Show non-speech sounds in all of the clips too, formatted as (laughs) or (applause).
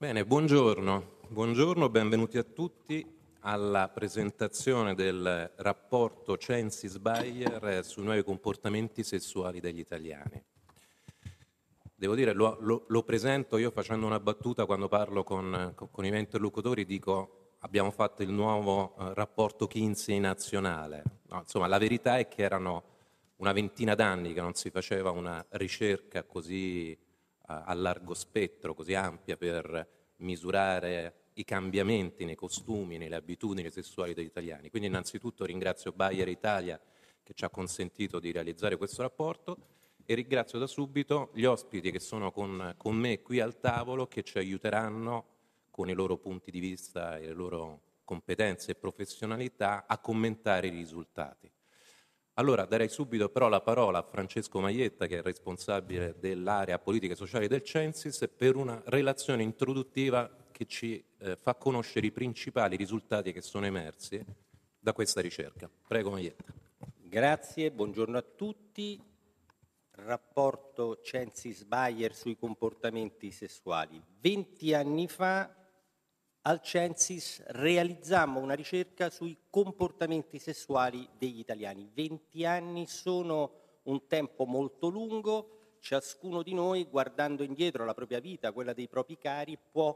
Bene, buongiorno. buongiorno, benvenuti a tutti alla presentazione del rapporto Censis-Bayer sui nuovi comportamenti sessuali degli italiani. Devo dire, lo, lo, lo presento io facendo una battuta quando parlo con, con i miei interlocutori, dico abbiamo fatto il nuovo eh, rapporto Kinsey nazionale. No, insomma, la verità è che erano una ventina d'anni che non si faceva una ricerca così a largo spettro, così ampia per misurare i cambiamenti nei costumi, nelle abitudini sessuali degli italiani. Quindi innanzitutto ringrazio Bayer Italia che ci ha consentito di realizzare questo rapporto e ringrazio da subito gli ospiti che sono con, con me qui al tavolo che ci aiuteranno con i loro punti di vista e le loro competenze e professionalità a commentare i risultati. Allora darei subito però la parola a Francesco Maietta, che è responsabile dell'area politica e sociale del Censis, per una relazione introduttiva che ci eh, fa conoscere i principali risultati che sono emersi da questa ricerca. Prego Maietta. Grazie, buongiorno a tutti. Rapporto Censis Bayer sui comportamenti sessuali. 20 anni fa al Censis realizzammo una ricerca sui comportamenti sessuali degli italiani. 20 anni sono un tempo molto lungo, ciascuno di noi guardando indietro la propria vita, quella dei propri cari, può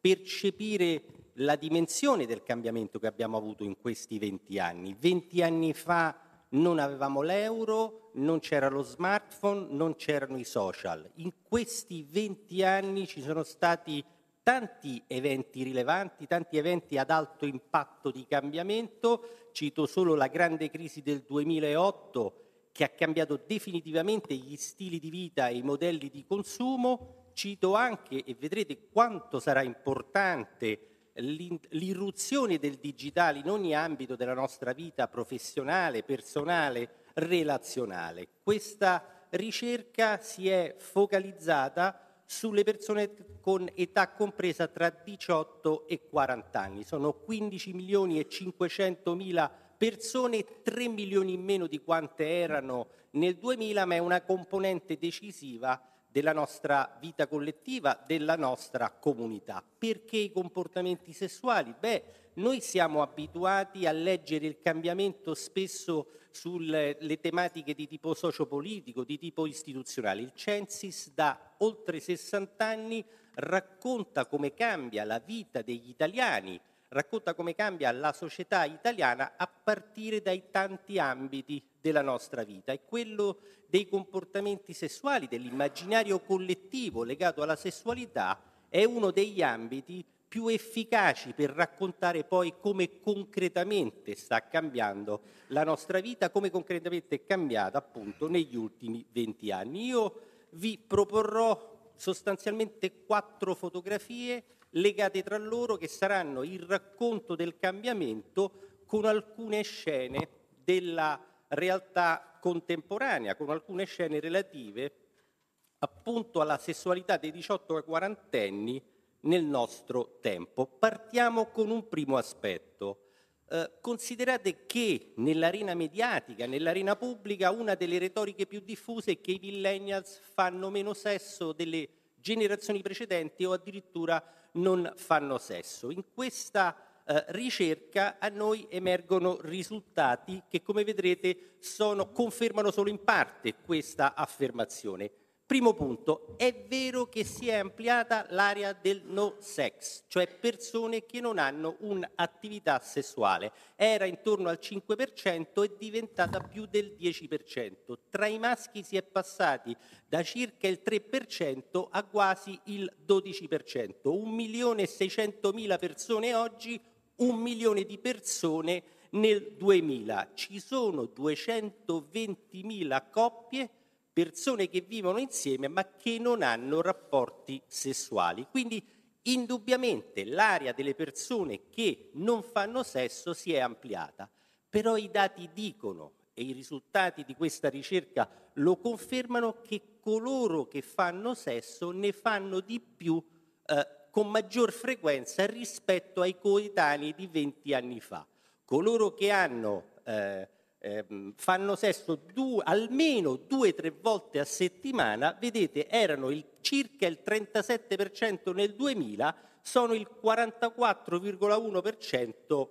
percepire la dimensione del cambiamento che abbiamo avuto in questi 20 anni. 20 anni fa non avevamo l'euro, non c'era lo smartphone, non c'erano i social. In questi 20 anni ci sono stati tanti eventi rilevanti, tanti eventi ad alto impatto di cambiamento. Cito solo la grande crisi del 2008 che ha cambiato definitivamente gli stili di vita e i modelli di consumo. Cito anche, e vedrete quanto sarà importante, l'irruzione del digitale in ogni ambito della nostra vita professionale, personale, relazionale. Questa ricerca si è focalizzata sulle persone con età compresa tra 18 e 40 anni. Sono 15 milioni e 500 mila persone, 3 milioni in meno di quante erano nel 2000, ma è una componente decisiva della nostra vita collettiva, della nostra comunità. Perché i comportamenti sessuali? Beh, noi siamo abituati a leggere il cambiamento spesso sulle tematiche di tipo sociopolitico, di tipo istituzionale. Il Censis da oltre 60 anni racconta come cambia la vita degli italiani racconta come cambia la società italiana a partire dai tanti ambiti della nostra vita e quello dei comportamenti sessuali, dell'immaginario collettivo legato alla sessualità è uno degli ambiti più efficaci per raccontare poi come concretamente sta cambiando la nostra vita, come concretamente è cambiata appunto negli ultimi 20 anni. Io vi proporrò sostanzialmente quattro fotografie legate tra loro che saranno il racconto del cambiamento con alcune scene della realtà contemporanea, con alcune scene relative appunto alla sessualità dei 18-quarantenni nel nostro tempo. Partiamo con un primo aspetto. Eh, considerate che nell'arena mediatica, nell'arena pubblica, una delle retoriche più diffuse è che i millennials fanno meno sesso delle generazioni precedenti o addirittura non fanno sesso. In questa eh, ricerca a noi emergono risultati che come vedrete sono, confermano solo in parte questa affermazione. Primo punto, è vero che si è ampliata l'area del no sex, cioè persone che non hanno un'attività sessuale. Era intorno al 5% e diventata più del 10%. Tra i maschi si è passati da circa il 3% a quasi il 12%. 1.600.000 persone oggi, un milione di persone nel 2000. Ci sono 220.000 coppie persone che vivono insieme ma che non hanno rapporti sessuali. Quindi indubbiamente l'area delle persone che non fanno sesso si è ampliata, però i dati dicono e i risultati di questa ricerca lo confermano che coloro che fanno sesso ne fanno di più eh, con maggior frequenza rispetto ai coetanei di 20 anni fa. Coloro che hanno eh, ehm, fanno sesso due, almeno due o tre volte a settimana, vedete erano il, circa il 37% nel 2000, sono il 44,1%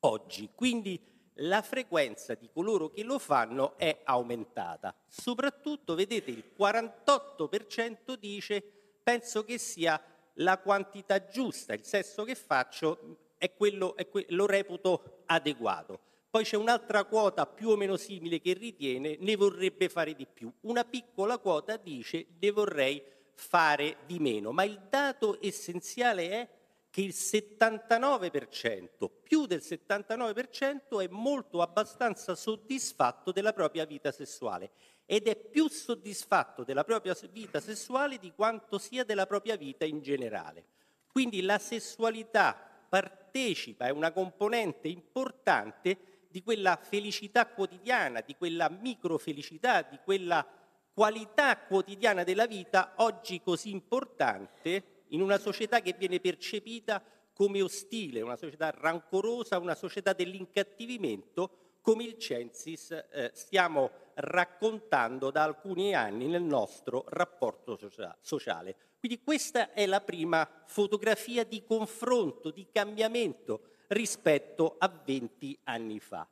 oggi. Quindi la frequenza di coloro che lo fanno è aumentata. Soprattutto, vedete, il 48% dice penso che sia la quantità giusta, il sesso che faccio è quello, è que- lo reputo adeguato. Poi c'è un'altra quota più o meno simile che ritiene ne vorrebbe fare di più. Una piccola quota dice ne vorrei fare di meno. Ma il dato essenziale è che il 79%, più del 79% è molto abbastanza soddisfatto della propria vita sessuale ed è più soddisfatto della propria vita sessuale di quanto sia della propria vita in generale. Quindi la sessualità partecipa, è una componente importante di quella felicità quotidiana, di quella microfelicità, di quella qualità quotidiana della vita oggi così importante in una società che viene percepita come ostile, una società rancorosa, una società dell'incattivimento, come il Censis eh, stiamo raccontando da alcuni anni nel nostro rapporto socia- sociale. Quindi questa è la prima fotografia di confronto, di cambiamento rispetto a 20 anni fa.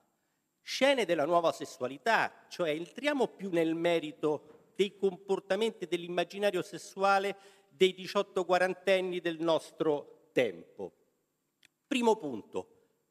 Scene della nuova sessualità, cioè entriamo più nel merito dei comportamenti dell'immaginario sessuale dei 18 quarantenni del nostro tempo. Primo punto,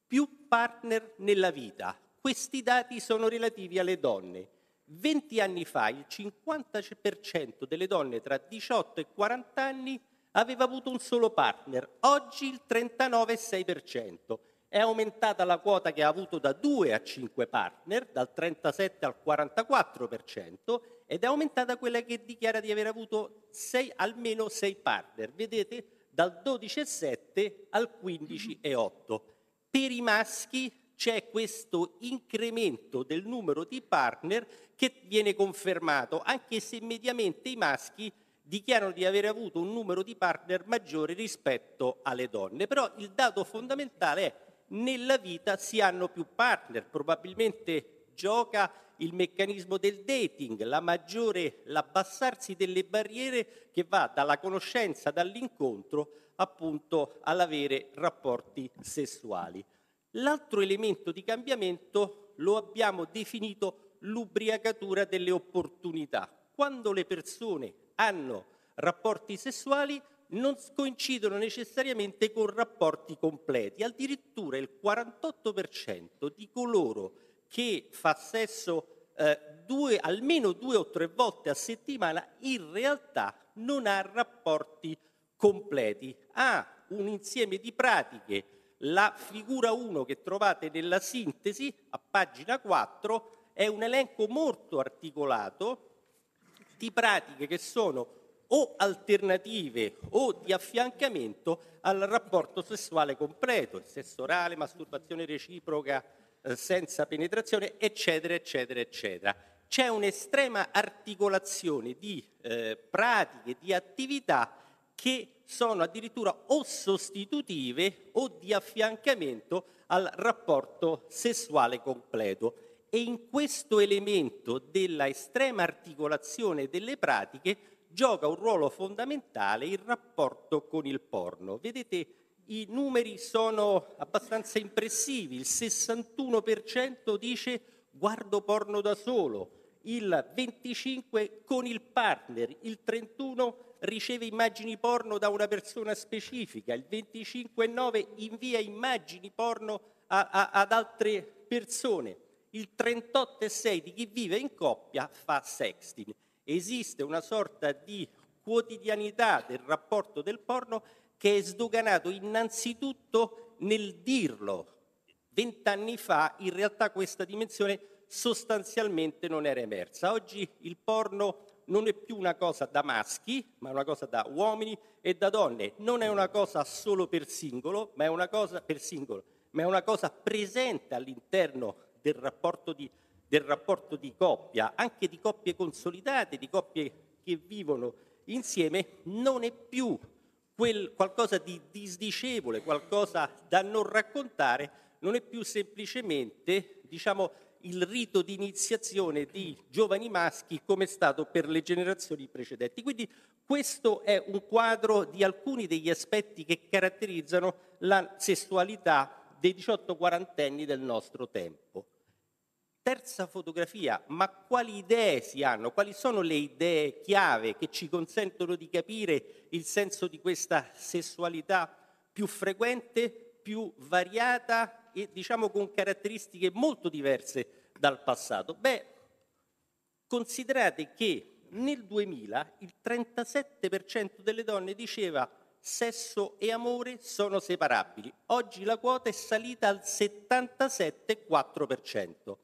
più partner nella vita. Questi dati sono relativi alle donne. 20 anni fa il 50% delle donne tra 18 e 40 anni aveva avuto un solo partner, oggi il 39,6%. È aumentata la quota che ha avuto da 2 a 5 partner, dal 37 al 44%, ed è aumentata quella che dichiara di aver avuto 6, almeno 6 partner. Vedete, dal 12,7 al 15,8. Per i maschi c'è questo incremento del numero di partner che viene confermato, anche se mediamente i maschi dichiarano di aver avuto un numero di partner maggiore rispetto alle donne. Però il dato fondamentale è nella vita si hanno più partner, probabilmente gioca il meccanismo del dating, la maggiore, l'abbassarsi delle barriere che va dalla conoscenza, dall'incontro, appunto all'avere rapporti sessuali. L'altro elemento di cambiamento lo abbiamo definito l'ubriacatura delle opportunità. Quando le persone hanno rapporti sessuali non coincidono necessariamente con rapporti completi. Addirittura il 48% di coloro che fa sesso eh, due, almeno due o tre volte a settimana in realtà non ha rapporti completi, ha un insieme di pratiche. La figura 1 che trovate nella sintesi a pagina 4 è un elenco molto articolato di pratiche che sono o alternative o di affiancamento al rapporto sessuale completo, il sesso orale, masturbazione reciproca eh, senza penetrazione, eccetera, eccetera, eccetera. C'è un'estrema articolazione di eh, pratiche, di attività che sono addirittura o sostitutive o di affiancamento al rapporto sessuale completo e in questo elemento della estrema articolazione delle pratiche gioca un ruolo fondamentale il rapporto con il porno. Vedete, i numeri sono abbastanza impressivi, il 61% dice guardo porno da solo, il 25% con il partner, il 31% riceve immagini porno da una persona specifica, il 25,9 invia immagini porno a, a, ad altre persone il 38,6 di chi vive in coppia fa sexting. Esiste una sorta di quotidianità del rapporto del porno che è sdoganato innanzitutto nel dirlo. Vent'anni fa in realtà questa dimensione sostanzialmente non era emersa. Oggi il porno non è più una cosa da maschi, ma una cosa da uomini e da donne. Non è una cosa solo per singolo, ma è una cosa, per singolo, ma è una cosa presente all'interno del rapporto di, del rapporto di coppia, anche di coppie consolidate, di coppie che vivono insieme, non è più quel qualcosa di disdicevole, qualcosa da non raccontare, non è più semplicemente, diciamo, il rito di iniziazione di giovani maschi come è stato per le generazioni precedenti. Quindi questo è un quadro di alcuni degli aspetti che caratterizzano la sessualità dei 18 quarantenni del nostro tempo. Terza fotografia, ma quali idee si hanno? Quali sono le idee chiave che ci consentono di capire il senso di questa sessualità più frequente, più variata e diciamo con caratteristiche molto diverse dal passato? Beh, considerate che nel 2000 il 37% delle donne diceva sesso e amore sono separabili. Oggi la quota è salita al 77,4%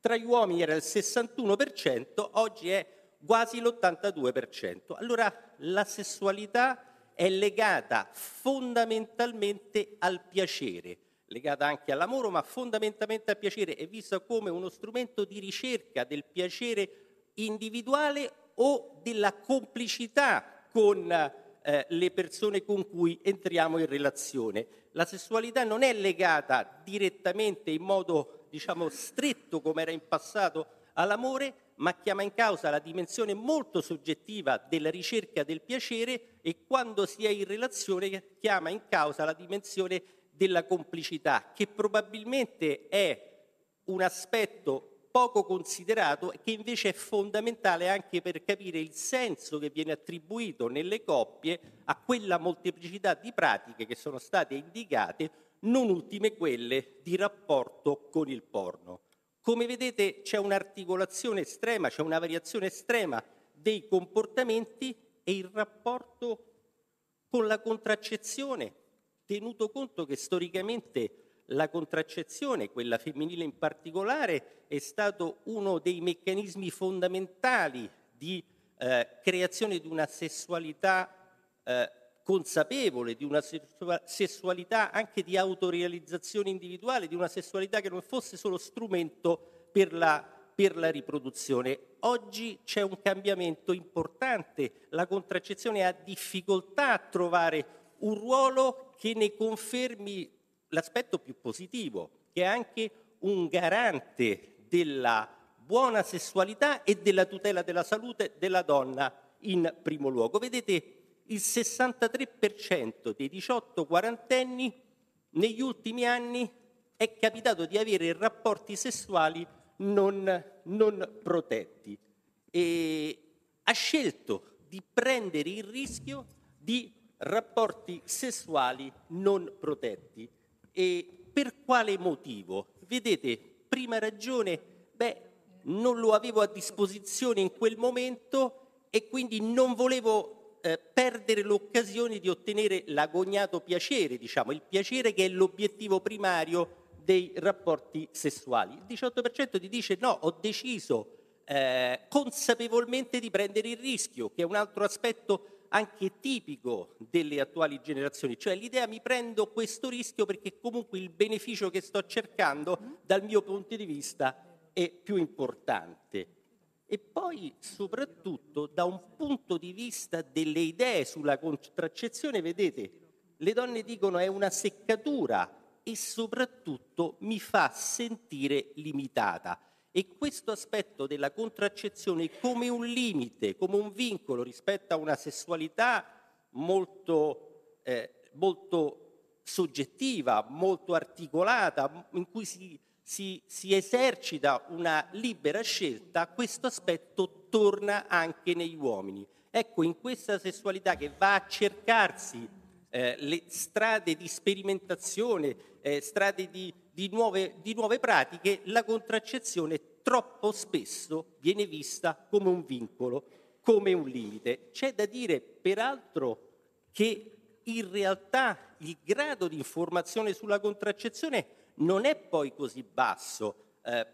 tra gli uomini era il 61%, oggi è quasi l'82%. Allora la sessualità è legata fondamentalmente al piacere, legata anche all'amore, ma fondamentalmente al piacere, è vista come uno strumento di ricerca del piacere individuale o della complicità con eh, le persone con cui entriamo in relazione. La sessualità non è legata direttamente in modo diciamo, stretto come era in passato all'amore, ma chiama in causa la dimensione molto soggettiva della ricerca del piacere e quando si è in relazione chiama in causa la dimensione della complicità, che probabilmente è un aspetto poco considerato e che invece è fondamentale anche per capire il senso che viene attribuito nelle coppie a quella molteplicità di pratiche che sono state indicate non ultime quelle di rapporto con il porno. Come vedete c'è un'articolazione estrema, c'è una variazione estrema dei comportamenti e il rapporto con la contraccezione, tenuto conto che storicamente la contraccezione, quella femminile in particolare, è stato uno dei meccanismi fondamentali di eh, creazione di una sessualità eh, consapevole di una sessualità anche di autorealizzazione individuale, di una sessualità che non fosse solo strumento per la, per la riproduzione. Oggi c'è un cambiamento importante, la contraccezione ha difficoltà a trovare un ruolo che ne confermi l'aspetto più positivo, che è anche un garante della buona sessualità e della tutela della salute della donna in primo luogo. Vedete il 63% dei 18 quarantenni negli ultimi anni è capitato di avere rapporti sessuali non, non protetti e ha scelto di prendere il rischio di rapporti sessuali non protetti. E per quale motivo? Vedete, prima ragione, beh, non lo avevo a disposizione in quel momento e quindi non volevo eh, perdere l'occasione di ottenere l'agognato piacere, diciamo, il piacere che è l'obiettivo primario dei rapporti sessuali. Il 18% ti dice no, ho deciso eh, consapevolmente di prendere il rischio, che è un altro aspetto anche tipico delle attuali generazioni, cioè l'idea mi prendo questo rischio perché comunque il beneficio che sto cercando dal mio punto di vista è più importante e poi soprattutto da un punto di vista delle idee sulla contraccezione, vedete, le donne dicono è una seccatura e soprattutto mi fa sentire limitata. E questo aspetto della contraccezione come un limite, come un vincolo rispetto a una sessualità molto, eh, molto soggettiva, molto articolata, in cui si si, si esercita una libera scelta, questo aspetto torna anche negli uomini. Ecco, in questa sessualità che va a cercarsi eh, le strade di sperimentazione, eh, strade di, di, nuove, di nuove pratiche, la contraccezione troppo spesso viene vista come un vincolo, come un limite. C'è da dire, peraltro, che in realtà il grado di informazione sulla contraccezione è non è poi così basso. Eh,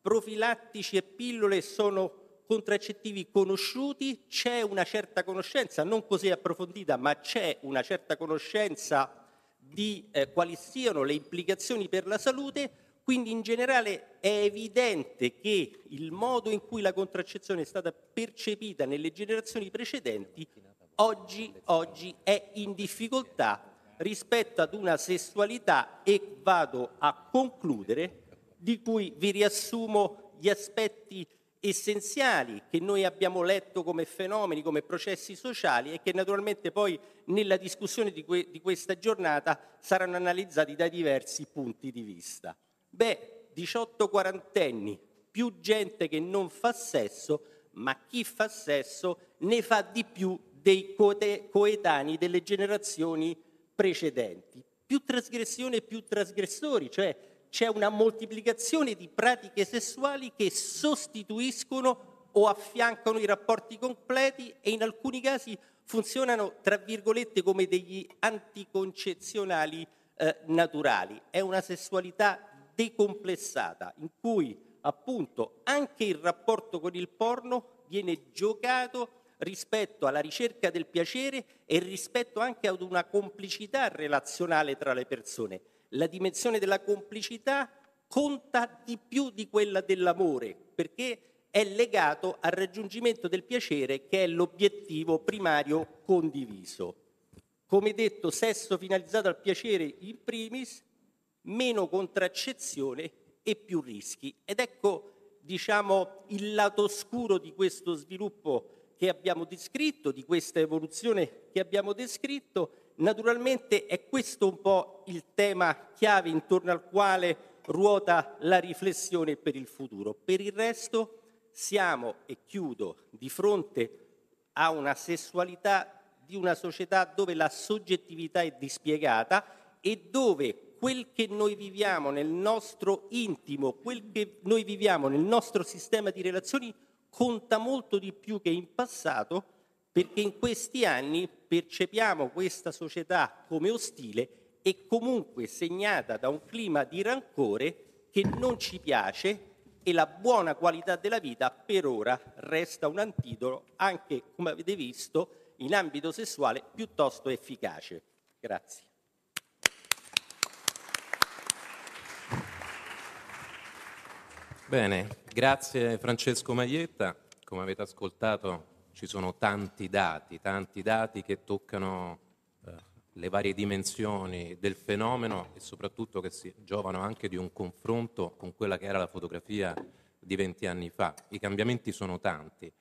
profilattici e pillole sono contraccettivi conosciuti, c'è una certa conoscenza, non così approfondita, ma c'è una certa conoscenza di eh, quali siano le implicazioni per la salute, quindi in generale è evidente che il modo in cui la contraccezione è stata percepita nelle generazioni precedenti oggi, oggi è in difficoltà rispetto ad una sessualità e vado a concludere di cui vi riassumo gli aspetti essenziali che noi abbiamo letto come fenomeni, come processi sociali e che naturalmente poi nella discussione di, que- di questa giornata saranno analizzati da diversi punti di vista. Beh, 18 quarantenni, più gente che non fa sesso, ma chi fa sesso ne fa di più dei coetanei delle generazioni precedenti. Più trasgressione e più trasgressori, cioè c'è una moltiplicazione di pratiche sessuali che sostituiscono o affiancano i rapporti completi e in alcuni casi funzionano, tra virgolette, come degli anticoncezionali eh, naturali. È una sessualità decomplessata in cui appunto anche il rapporto con il porno viene giocato rispetto alla ricerca del piacere e rispetto anche ad una complicità relazionale tra le persone. La dimensione della complicità conta di più di quella dell'amore, perché è legato al raggiungimento del piacere che è l'obiettivo primario condiviso. Come detto, sesso finalizzato al piacere in primis, meno contraccezione e più rischi. Ed ecco, diciamo, il lato oscuro di questo sviluppo che abbiamo descritto, di questa evoluzione che abbiamo descritto, naturalmente è questo un po' il tema chiave intorno al quale ruota la riflessione per il futuro. Per il resto siamo, e chiudo, di fronte a una sessualità di una società dove la soggettività è dispiegata e dove quel che noi viviamo nel nostro intimo, quel che noi viviamo nel nostro sistema di relazioni conta molto di più che in passato perché in questi anni percepiamo questa società come ostile e comunque segnata da un clima di rancore che non ci piace e la buona qualità della vita per ora resta un antidoto anche, come avete visto, in ambito sessuale piuttosto efficace. Grazie. Bene, grazie Francesco Maglietta. Come avete ascoltato ci sono tanti dati, tanti dati che toccano eh, le varie dimensioni del fenomeno e soprattutto che si giovano anche di un confronto con quella che era la fotografia di 20 anni fa. I cambiamenti sono tanti.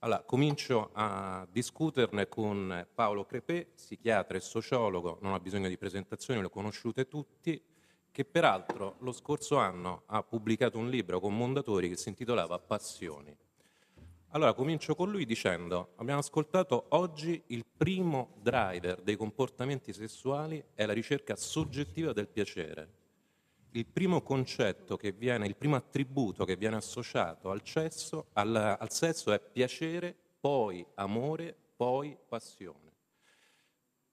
Allora, comincio a discuterne con Paolo Crepè, psichiatra e sociologo, non ha bisogno di presentazioni, lo conosciute tutti che peraltro lo scorso anno ha pubblicato un libro con Mondatori che si intitolava Passioni. Allora comincio con lui dicendo, abbiamo ascoltato oggi il primo driver dei comportamenti sessuali è la ricerca soggettiva del piacere. Il primo concetto che viene, il primo attributo che viene associato al, cesso, al, al sesso è piacere, poi amore, poi passione.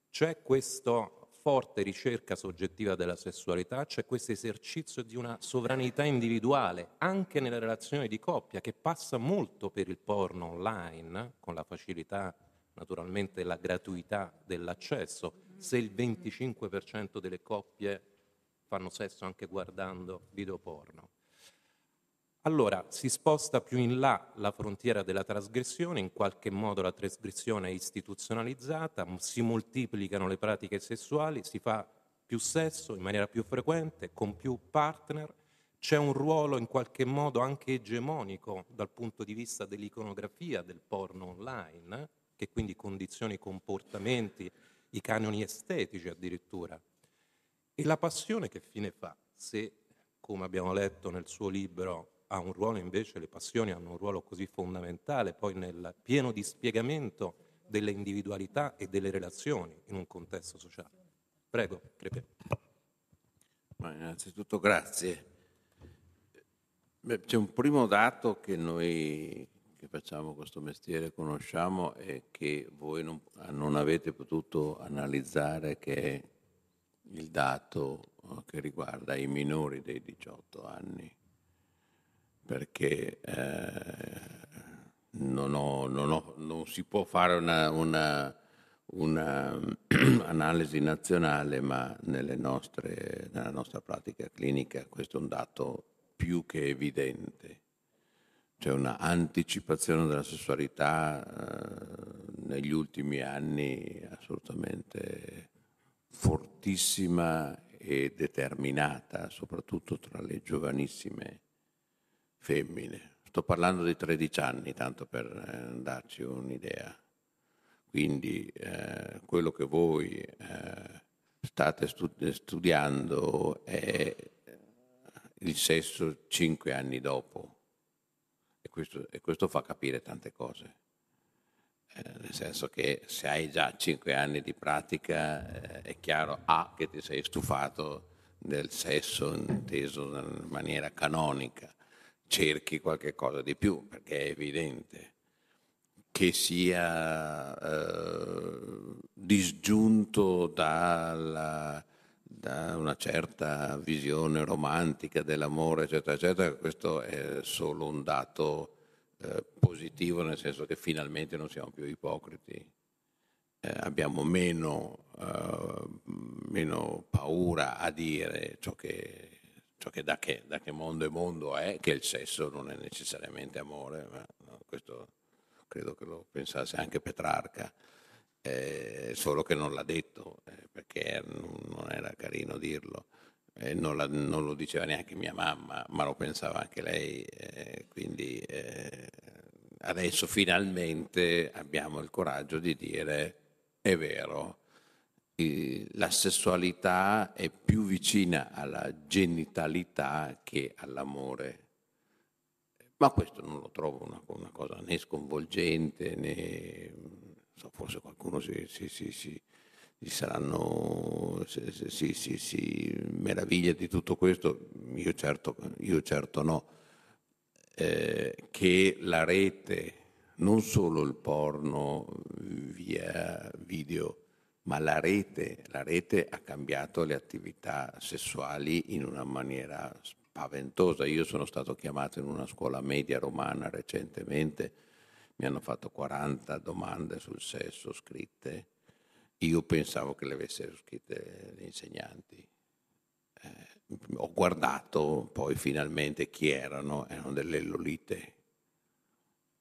C'è questo forte ricerca soggettiva della sessualità c'è questo esercizio di una sovranità individuale, anche nelle relazioni di coppia, che passa molto per il porno online, con la facilità, naturalmente, la gratuità dell'accesso. Se il 25% delle coppie fanno sesso anche guardando video porno allora si sposta più in là la frontiera della trasgressione, in qualche modo la trasgressione è istituzionalizzata, si moltiplicano le pratiche sessuali, si fa più sesso in maniera più frequente, con più partner, c'è un ruolo in qualche modo anche egemonico dal punto di vista dell'iconografia del porno online, che quindi condiziona i comportamenti, i canoni estetici addirittura. E la passione che fine fa? Se, come abbiamo letto nel suo libro ha un ruolo invece, le passioni hanno un ruolo così fondamentale poi nel pieno dispiegamento delle individualità e delle relazioni in un contesto sociale. Prego, Crepe. Ma innanzitutto grazie. Beh, c'è un primo dato che noi che facciamo questo mestiere conosciamo e che voi non, non avete potuto analizzare, che è il dato eh, che riguarda i minori dei 18 anni perché eh, non, ho, non, ho, non, si può fare un'analisi una, una (clears throat) nazionale, ma nostre, nella nostra pratica clinica questo è un dato più che evidente. C'è una anticipazione della sessualità eh, negli ultimi anni assolutamente fortissima e determinata, soprattutto tra le giovanissime femmine. Sto parlando di 13 anni, tanto per eh, darci un'idea. Quindi eh, quello che voi eh, state stud- studiando è il sesso 5 anni dopo. E questo, e questo fa capire tante cose. Eh, nel senso che se hai già 5 anni di pratica eh, è chiaro A che ti sei stufato del sesso inteso in maniera canonica cerchi qualche cosa di più, perché è evidente che sia eh, disgiunto dalla, da una certa visione romantica dell'amore, eccetera, eccetera, questo è solo un dato eh, positivo, nel senso che finalmente non siamo più ipocriti. Eh, abbiamo meno, eh, meno paura a dire ciò che cioè che da, che da, che mondo è mondo è che il sesso non è necessariamente amore, ma no, questo credo che lo pensasse anche Petrarca, eh, solo che non l'ha detto eh, perché non era carino dirlo. Eh, non, la, non, lo diceva neanche mia mamma, ma lo pensava anche lei, eh, quindi eh, adesso finalmente abbiamo il coraggio di dire è vero, la sessualità è più vicina alla genitalità che all'amore. Ma questo non lo trovo una, una cosa né sconvolgente né... So, forse qualcuno si, si, si, si saranno, si, meraviglia di tutto questo, io certo, io certo no. Eh, che la rete, non solo il porno via video, ma la rete, la rete, ha cambiato le attività sessuali in una maniera spaventosa. Io sono stato chiamato in una scuola media romana recentemente, mi hanno fatto 40 domande sul sesso scritte, io pensavo che le avessero scritte gli insegnanti. Eh, ho guardato poi finalmente chi erano, erano delle lolite,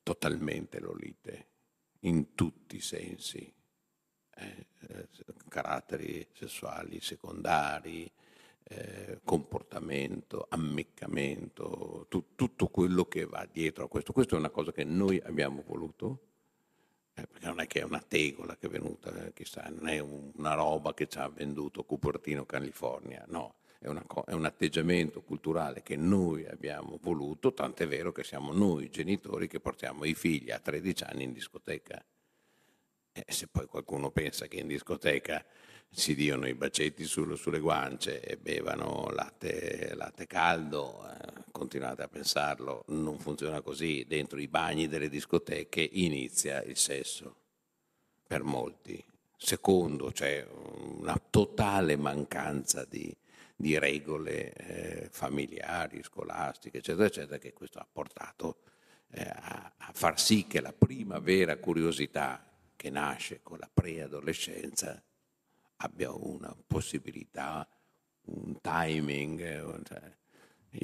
totalmente lolite, in tutti i sensi eh, eh, caratteri sessuali secondari, eh, comportamento, ammiccamento, tu, tutto quello che va dietro a questo. Questa è una cosa che noi abbiamo voluto, eh, perché non è che è una tegola che è venuta, eh, chissà, non è una roba che ci ha venduto Cupertino California, no. È, una, è un atteggiamento culturale che noi abbiamo voluto, tant'è vero che siamo noi genitori che portiamo i figli a 13 anni in discoteca e eh, se poi qualcuno pensa che in discoteca si diano i bacetti sul, sulle guance e bevano latte, latte caldo, eh, continuate a pensarlo, non funziona così. Dentro i bagni delle discoteche inizia il sesso, per molti. Secondo, c'è una totale mancanza di, di regole eh, familiari, scolastiche, eccetera, eccetera, che questo ha portato eh, a, a far sì che la prima vera curiosità che nasce con la preadolescenza abbia una possibilità, un timing. Eh, cioè,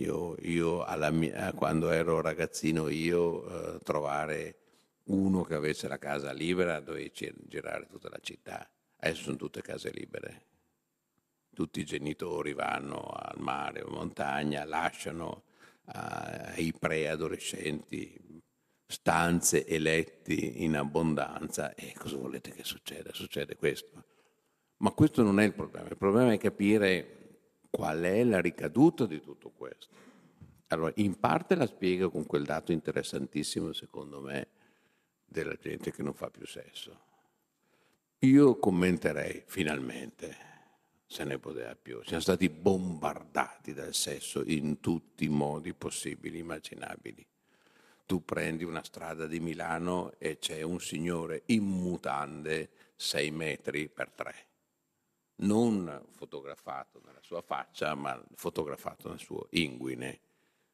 io, io mia, eh, quando ero ragazzino, io eh, trovare uno che avesse la casa libera dovevi girare tutta la città. Adesso sono tutte case libere. Tutti i genitori vanno al mare o montagna, lasciano eh, ai preadolescenti stanze e letti in abbondanza e cosa volete che succeda? Succede questo. Ma questo non è il problema, il problema è capire qual è la ricaduta di tutto questo. Allora, in parte la spiega con quel dato interessantissimo, secondo me, della gente che non fa più sesso. Io commenterei, finalmente, se ne poteva più. Siamo stati bombardati dal sesso in tutti i modi possibili, immaginabili tu prendi una strada di Milano e c'è un signore in mutande 6 metri per 3, non fotografato nella sua faccia, ma fotografato nel suo inguine.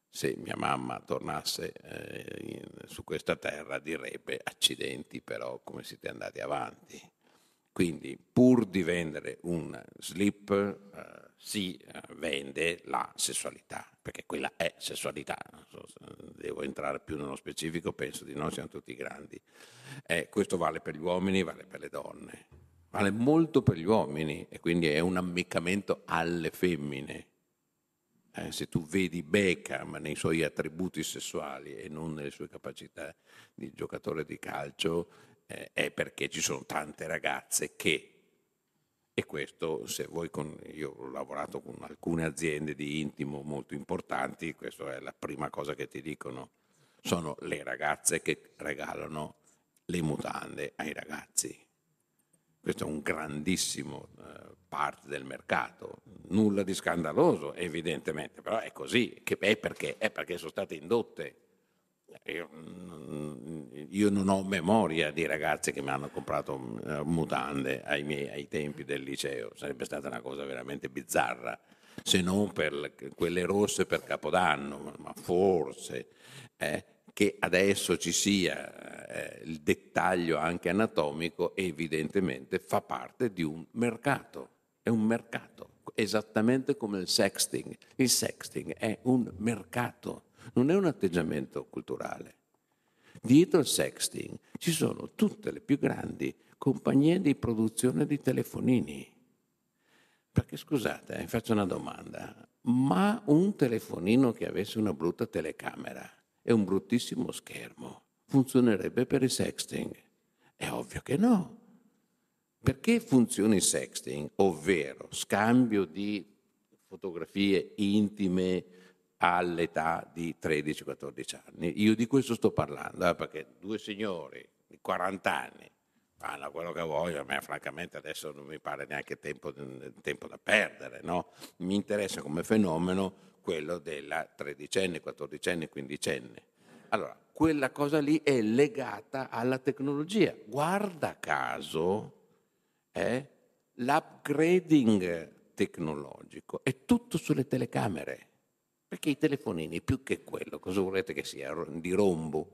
Se mia mamma tornasse eh, in, su questa terra direbbe accidenti però come siete andati avanti. Quindi pur di vendere un slip eh, si eh, vende la sessualità, perché quella è sessualità. So devo entrare più nello specifico, penso di no, siamo tutti grandi. Eh, questo vale per gli uomini, vale per le donne, vale molto per gli uomini e quindi è un ammiccamento alle femmine. Eh, se tu vedi Beckham nei suoi attributi sessuali e non nelle sue capacità di giocatore di calcio, eh, è perché ci sono tante ragazze che, e questo se voi con, io ho lavorato con alcune aziende di intimo molto importanti, questa è la prima cosa che ti dicono, sono le ragazze che regalano le mutande ai ragazzi. Questo è un grandissimo eh, parte del mercato, nulla di scandaloso evidentemente, però è così, che, è, perché, è perché sono state indotte Mm, io non ho memoria di ragazze che mi hanno comprato mm, mutande ai, miei, ai tempi del liceo, sarebbe stata una cosa veramente bizzarra se non per quelle rosse per Capodanno, ma forse eh, che adesso ci sia eh, il dettaglio anche anatomico evidentemente fa parte di un mercato, è un mercato, esattamente come il sexting. Il sexting è un mercato non è un atteggiamento culturale. Dietro al sexting ci sono tutte le più grandi compagnie di produzione di telefonini. Perché scusate, vi eh, faccio una domanda, ma un telefonino che avesse una brutta telecamera e un bruttissimo schermo funzionerebbe per il sexting? È ovvio che no. Perché funziona il sexting, ovvero scambio di fotografie intime, all'età di 13-14 anni. Io di questo sto parlando, eh, perché due signori di 40 anni fanno quello che vogliono, a me francamente adesso non mi pare neanche tempo, tempo da perdere, no? Mi interessa come fenomeno quello della tredicenne, quattordicenne, quindicenne. Allora, quella cosa lì è legata alla tecnologia. Guarda caso, eh, l'upgrading tecnologico è tutto sulle telecamere. Perché i telefonini, più che quello, cosa volete che sia? Di rombo?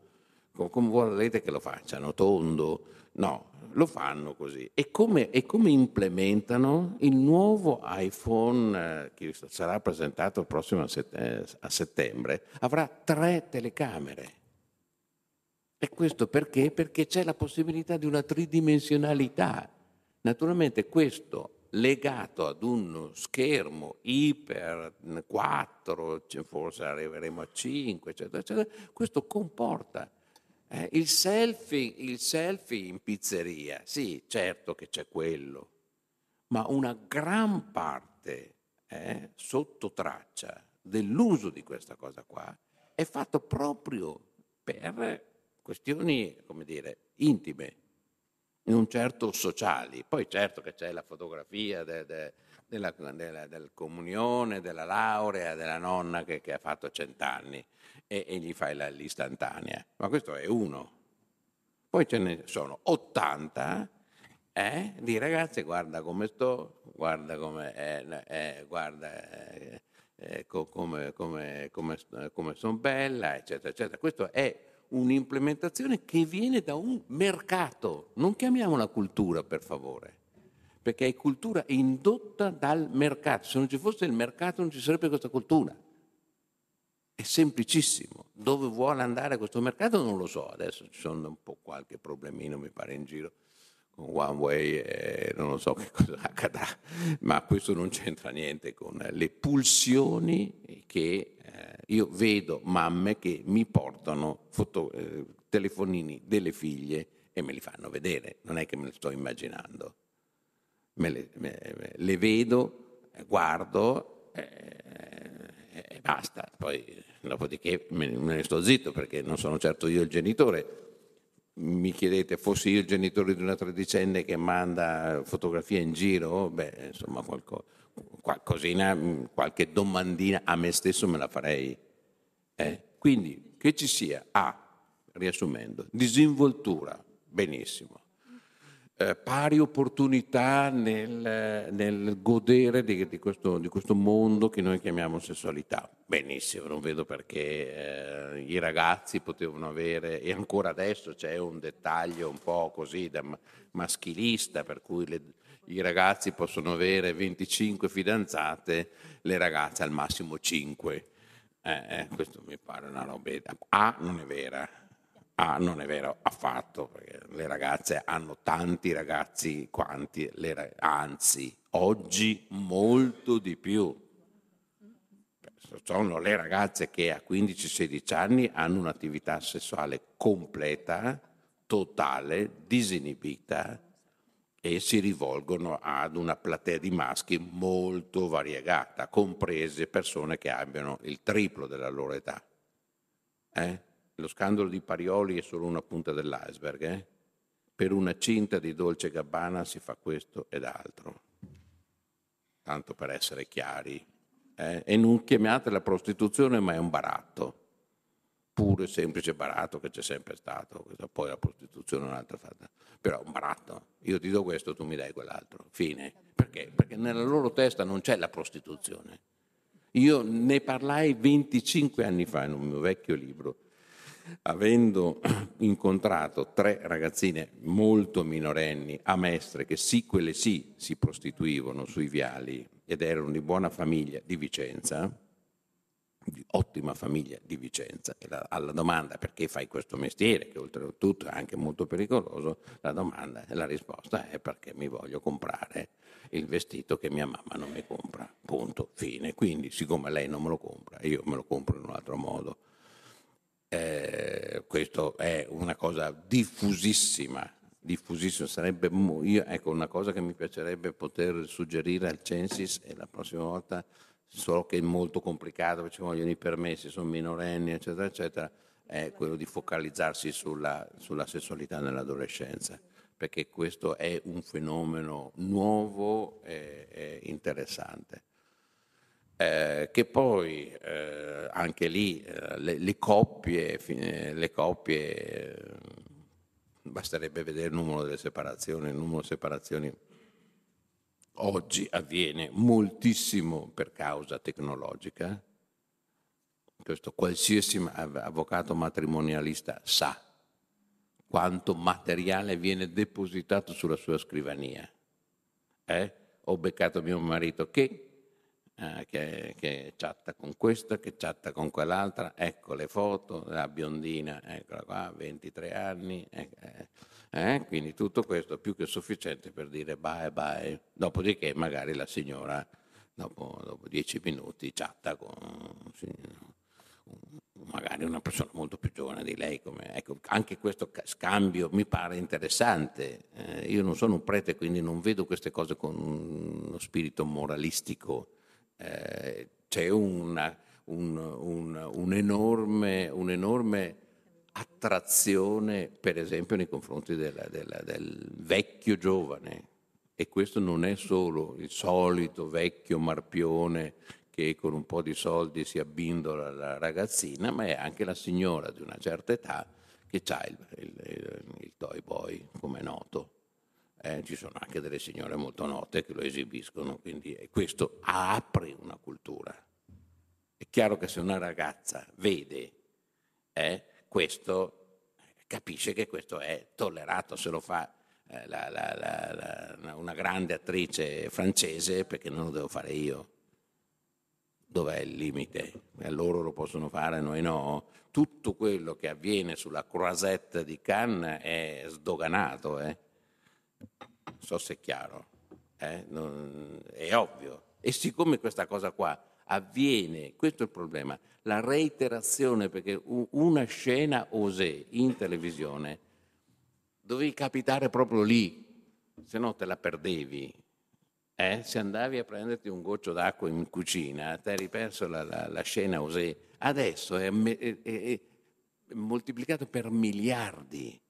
Come volete che lo facciano? Tondo? No, lo fanno così. E come, e come implementano il nuovo iPhone eh, che sarà presentato il prossimo a settembre? Avrà tre telecamere. E questo perché? Perché c'è la possibilità di una tridimensionalità. Naturalmente questo legato ad uno schermo iper 4, forse arriveremo a 5, eccetera, eccetera, questo comporta. Eh, il, selfie, il selfie in pizzeria, sì, certo che c'è quello, ma una gran parte eh, sotto traccia dell'uso di questa cosa qua è fatto proprio per questioni, come dire, intime, in un certo sociali. Poi certo che c'è la fotografia de, de, della, della, del comunione, della laurea, della nonna che, che ha fatto cent'anni e, e gli fai la, l'istantanea. Ma questo è uno. Poi ce ne sono 80 eh, di ragazze, guarda come sto, guarda come... Eh, eh, guarda, eh, come, come, come, come sono bella, eccetera, eccetera. Questo è un'implementazione che viene da un mercato. Non chiamiamola cultura, per favore, perché è cultura indotta dal mercato. Se non ci fosse il mercato non ci sarebbe questa cultura. È semplicissimo. Dove vuole andare questo mercato non lo so. Adesso ci sono un po' qualche problemino, mi pare, in giro con Huawei e non so che cosa accadrà, ma questo non c'entra niente con le pulsioni che eh, io vedo mamme che mi portano foto, eh, telefonini delle figlie e me li fanno vedere, non è che me li sto immaginando. Me le, me, me, le vedo, eh, guardo eh, e basta. Poi, dopodiché, me, ne sto zitto perché non sono certo io il genitore. Mi chiedete, fossi io il genitore di una tredicenne che manda fotografie in giro? Beh, insomma, qualcosa qualcosina, mm, qualche domandina a me stesso me la farei. Eh? Quindi che ci sia, A, ah, riassumendo, disinvoltura, benissimo, eh, pari opportunità nel, nel godere di, di, questo, di, questo, mondo che noi chiamiamo sessualità. Benissimo, non vedo perché eh, i ragazzi potevano avere, e ancora adesso c'è un dettaglio un po' così da maschilista, per cui le, i ragazzi possono avere 25 fidanzate, le ragazze al massimo 5. Eh, eh, questo mi pare una roba... A non è vera, A non è vero affatto, perché le ragazze hanno tanti ragazzi quanti, rag... anzi, oggi molto di più. Sono le ragazze che a 15-16 anni hanno un'attività sessuale completa, totale, disinibita, e si rivolgono ad una platea di maschi molto variegata, comprese persone che abbiano il triplo della loro età. Eh? Lo scandalo di Parioli è solo una punta dell'iceberg. Eh? Per una cinta di Dolce Gabbana si fa questo ed altro. Tanto per essere chiari. Eh? E non chiamiate la prostituzione, ma è un baratto puro e semplice baratto che c'è sempre stato, poi la prostituzione è un'altra fatta, però un baratto, io ti do questo, tu mi dai quell'altro, fine. Perché? Perché nella loro testa non c'è la prostituzione. Io ne parlai 25 anni fa in un mio vecchio libro, avendo (clears throat) incontrato tre ragazzine molto minorenni a Mestre che sì, quelle sì, si prostituivano sui viali ed erano di buona famiglia di Vicenza, ottima famiglia di Vicenza. E la, alla domanda perché fai questo mestiere, che oltretutto è anche molto pericoloso, la, domanda, e la risposta è perché mi voglio comprare il vestito che mia mamma non mi compra. Punto, fine. Quindi, siccome lei non me lo compra, io me lo compro in un altro modo. Eh, questo è una cosa diffusissima diffusissima sarebbe io, ecco, una cosa che mi piacerebbe poter suggerire al Censis e la prossima volta solo che è molto complicato perché ci vogliono i permessi, sono minorenni, eccetera, eccetera, è quello di focalizzarsi sulla, sulla sessualità nell'adolescenza, perché questo è un fenomeno nuovo e, e interessante. Eh, che poi eh, anche lì eh, le, le, coppie, le coppie eh, basterebbe vedere il numero delle separazioni, il numero di separazioni oggi avviene moltissimo per causa tecnologica, questo qualsiasi avvocato matrimonialista sa quanto materiale viene depositato sulla sua scrivania. Eh? Ho beccato mio marito che, eh, che, che, chatta con questa, che chatta con quell'altra, ecco le foto, la biondina, eccola qua, 23 anni. Eh, eh. Eh? Quindi tutto questo è più che sufficiente per dire bye bye, dopodiché magari la signora dopo, dopo dieci minuti chatta con magari una persona molto più giovane di lei. Come, ecco, anche questo scambio mi pare interessante. Eh, io non sono un prete, quindi non vedo queste cose con uno spirito moralistico. Eh, c'è una, un, un, un enorme, un enorme attrazione, per esempio, nei confronti della, della, del vecchio giovane. E questo non è solo il solito vecchio marpione che con un po' di soldi si abbindola alla ragazzina, ma è anche la signora di una certa età che ha il, il, il toy boy, come è noto. Eh, ci sono anche delle signore molto note che lo esibiscono, quindi questo apre una cultura. È chiaro che se una ragazza vede eh, questo capisce che questo è tollerato, se lo fa eh, la, la, la, una grande attrice francese perché non lo devo fare io. Dov'è il limite? A loro lo possono fare, noi no. Tutto quello che avviene sulla croisette di Cannes è sdoganato. Eh? So se è chiaro, eh? non, è ovvio. E siccome questa cosa qua avviene, questo è il problema, la reiterazione, perché una scena osè in televisione dovevi capitare proprio lì, se no te la perdevi. Eh? Se andavi a prenderti un goccio d'acqua in cucina, ti eri perso la, la, la, scena osè. Adesso è, è, è, è moltiplicato per miliardi.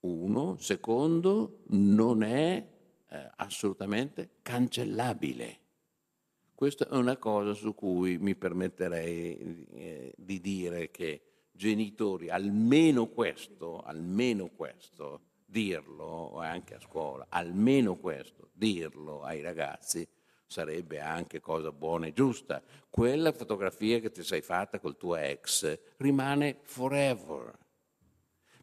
Uno, secondo, non è eh, assolutamente cancellabile. Questa è una cosa su cui mi permetterei eh, di dire che genitori, almeno questo, almeno questo, dirlo, anche a scuola, almeno questo, dirlo ai ragazzi, sarebbe anche cosa buona e giusta. Quella fotografia che ti sei fatta col tuo ex rimane forever,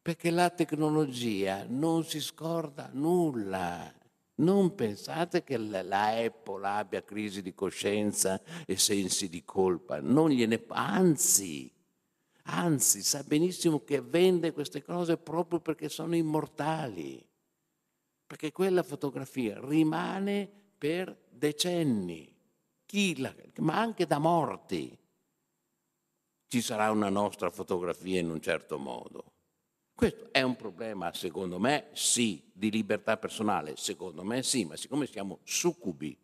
perché la tecnologia non si scorda nulla. Non pensate che la, Apple abbia crisi di coscienza e sensi di colpa, non gliene anzi, anzi sa benissimo che vende queste cose proprio perché sono immortali, perché quella fotografia rimane per decenni, la, ma anche da morti. Ci sarà una nostra fotografia in un certo modo questo è un problema, secondo me, sì, di libertà personale, secondo me sì, ma siccome siamo succubi,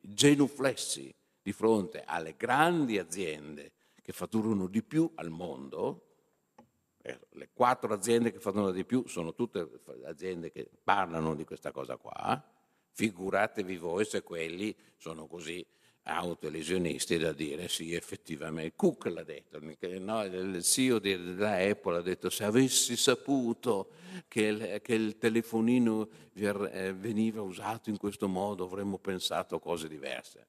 genuflessi di fronte alle grandi aziende che fatturano di più al mondo, eh, le quattro aziende che fatturano di più sono tutte aziende che parlano di questa cosa qua, figuratevi voi se quelli sono così autolesionisti da dire sì effettivamente Cook l'ha detto no, il CEO della Apple ha detto se avessi saputo che il, che il telefonino eh, veniva usato in questo modo avremmo pensato a cose diverse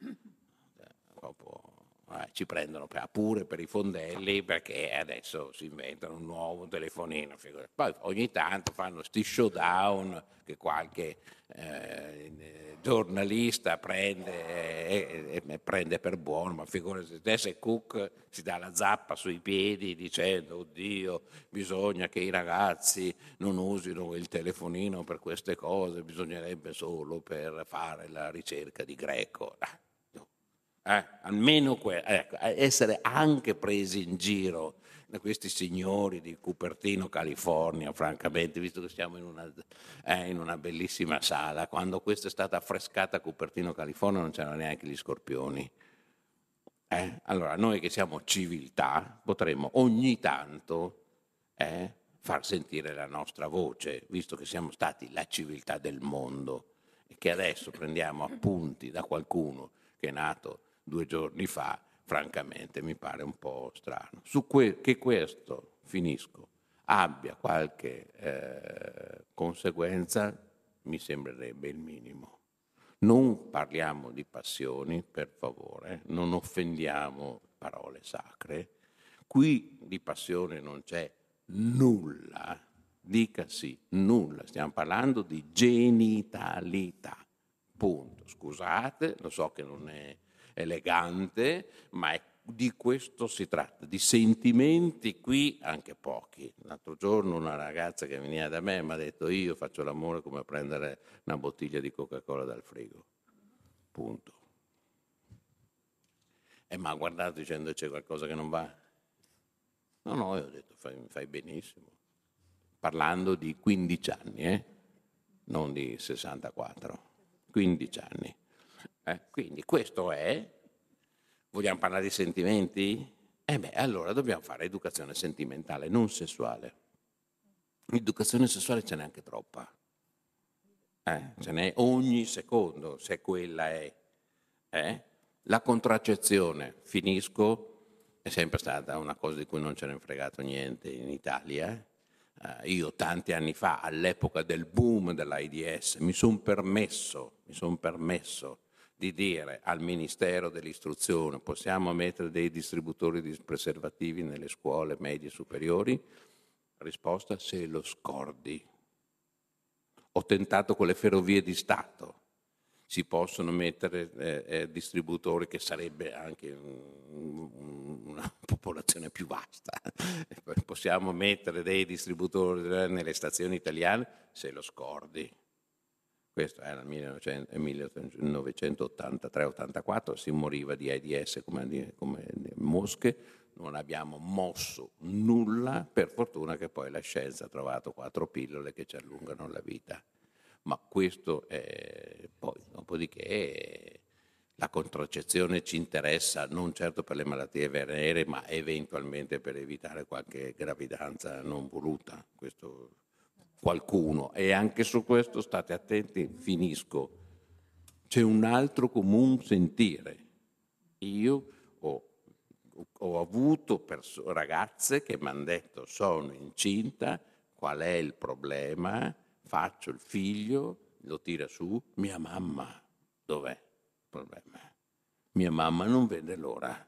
cioè, un po' Eh, ci prendono pure per i fondelli certo. perché adesso si inventano un nuovo telefonino. Poi ogni tanto fanno sti showdown che qualche eh, giornalista prende, eh, eh, prende, per buono, ma figurati adesso Cook si dà la zappa sui piedi dicendo oddio bisogna che i ragazzi non usino il telefonino per queste cose, bisognerebbe solo per fare la ricerca di greco. Eh, almeno que- eh, ecco, essere anche presi in giro da questi signori di Cupertino, California, francamente, visto che siamo in una, eh, in una bellissima sala, quando questa è stata affrescata a Cupertino, California, non c'erano neanche gli scorpioni. Eh, allora, noi che siamo civiltà, potremmo ogni tanto eh, far sentire la nostra voce, visto che siamo stati la civiltà del mondo e che adesso prendiamo appunti da qualcuno che è nato due giorni fa, francamente mi pare un po' strano. Su que- che questo, finisco, abbia qualche eh, conseguenza mi sembrerebbe il minimo. Non parliamo di passioni, per favore, eh, non offendiamo parole sacre. Qui di passione non c'è nulla, dicasi nulla, stiamo parlando di genitalità. Punto. Scusate, lo so che non è elegante, ma è di questo si tratta, di sentimenti qui anche pochi. L'altro giorno una ragazza che veniva da me mi ha detto io faccio l'amore come prendere una bottiglia di Coca-Cola dal frigo. Punto. E eh, mi ha guardato dicendo c'è qualcosa che non va. No, no, io ho detto fai, fai benissimo. Parlando di 15 anni, eh? non di 64. 15 anni. Eh, quindi questo è, vogliamo parlare di sentimenti? Eh beh, allora dobbiamo fare educazione sentimentale, non sessuale. Educazione sessuale ce n'è anche troppa. Eh, ce n'è ogni secondo, se quella è. Eh? La contraccezione, finisco, è sempre stata una cosa di cui non ce n'è fregato niente in Italia. Eh, eh io tanti anni fa, all'epoca del boom dell'AIDS, mi sono permesso, mi sono permesso di dire al Ministero dell'Istruzione possiamo mettere dei distributori di preservativi nelle scuole medie e superiori? Risposta se lo scordi. Ho tentato con le ferrovie di Stato. Si possono mettere eh, eh, distributori che sarebbe anche un, una (laughs) popolazione più vasta. possiamo mettere dei distributori eh, nelle stazioni italiane se lo scordi questo era il 1983-84, si moriva di AIDS come, come mosche, non abbiamo mosso nulla, per fortuna che poi la scienza ha trovato quattro pillole che ci allungano la vita. Ma questo è poi, dopodiché la contraccezione ci interessa non certo per le malattie venere, ma eventualmente per evitare qualche gravidanza non voluta. Questo qualcuno e anche su questo state attenti, finisco. C'è un altro comune sentire. Io ho, ho avuto perso- ragazze che mi hanno detto sono incinta, qual è il problema? Faccio il figlio, lo tira su, mia mamma, dov'è il problema? Mia mamma non vede l'ora.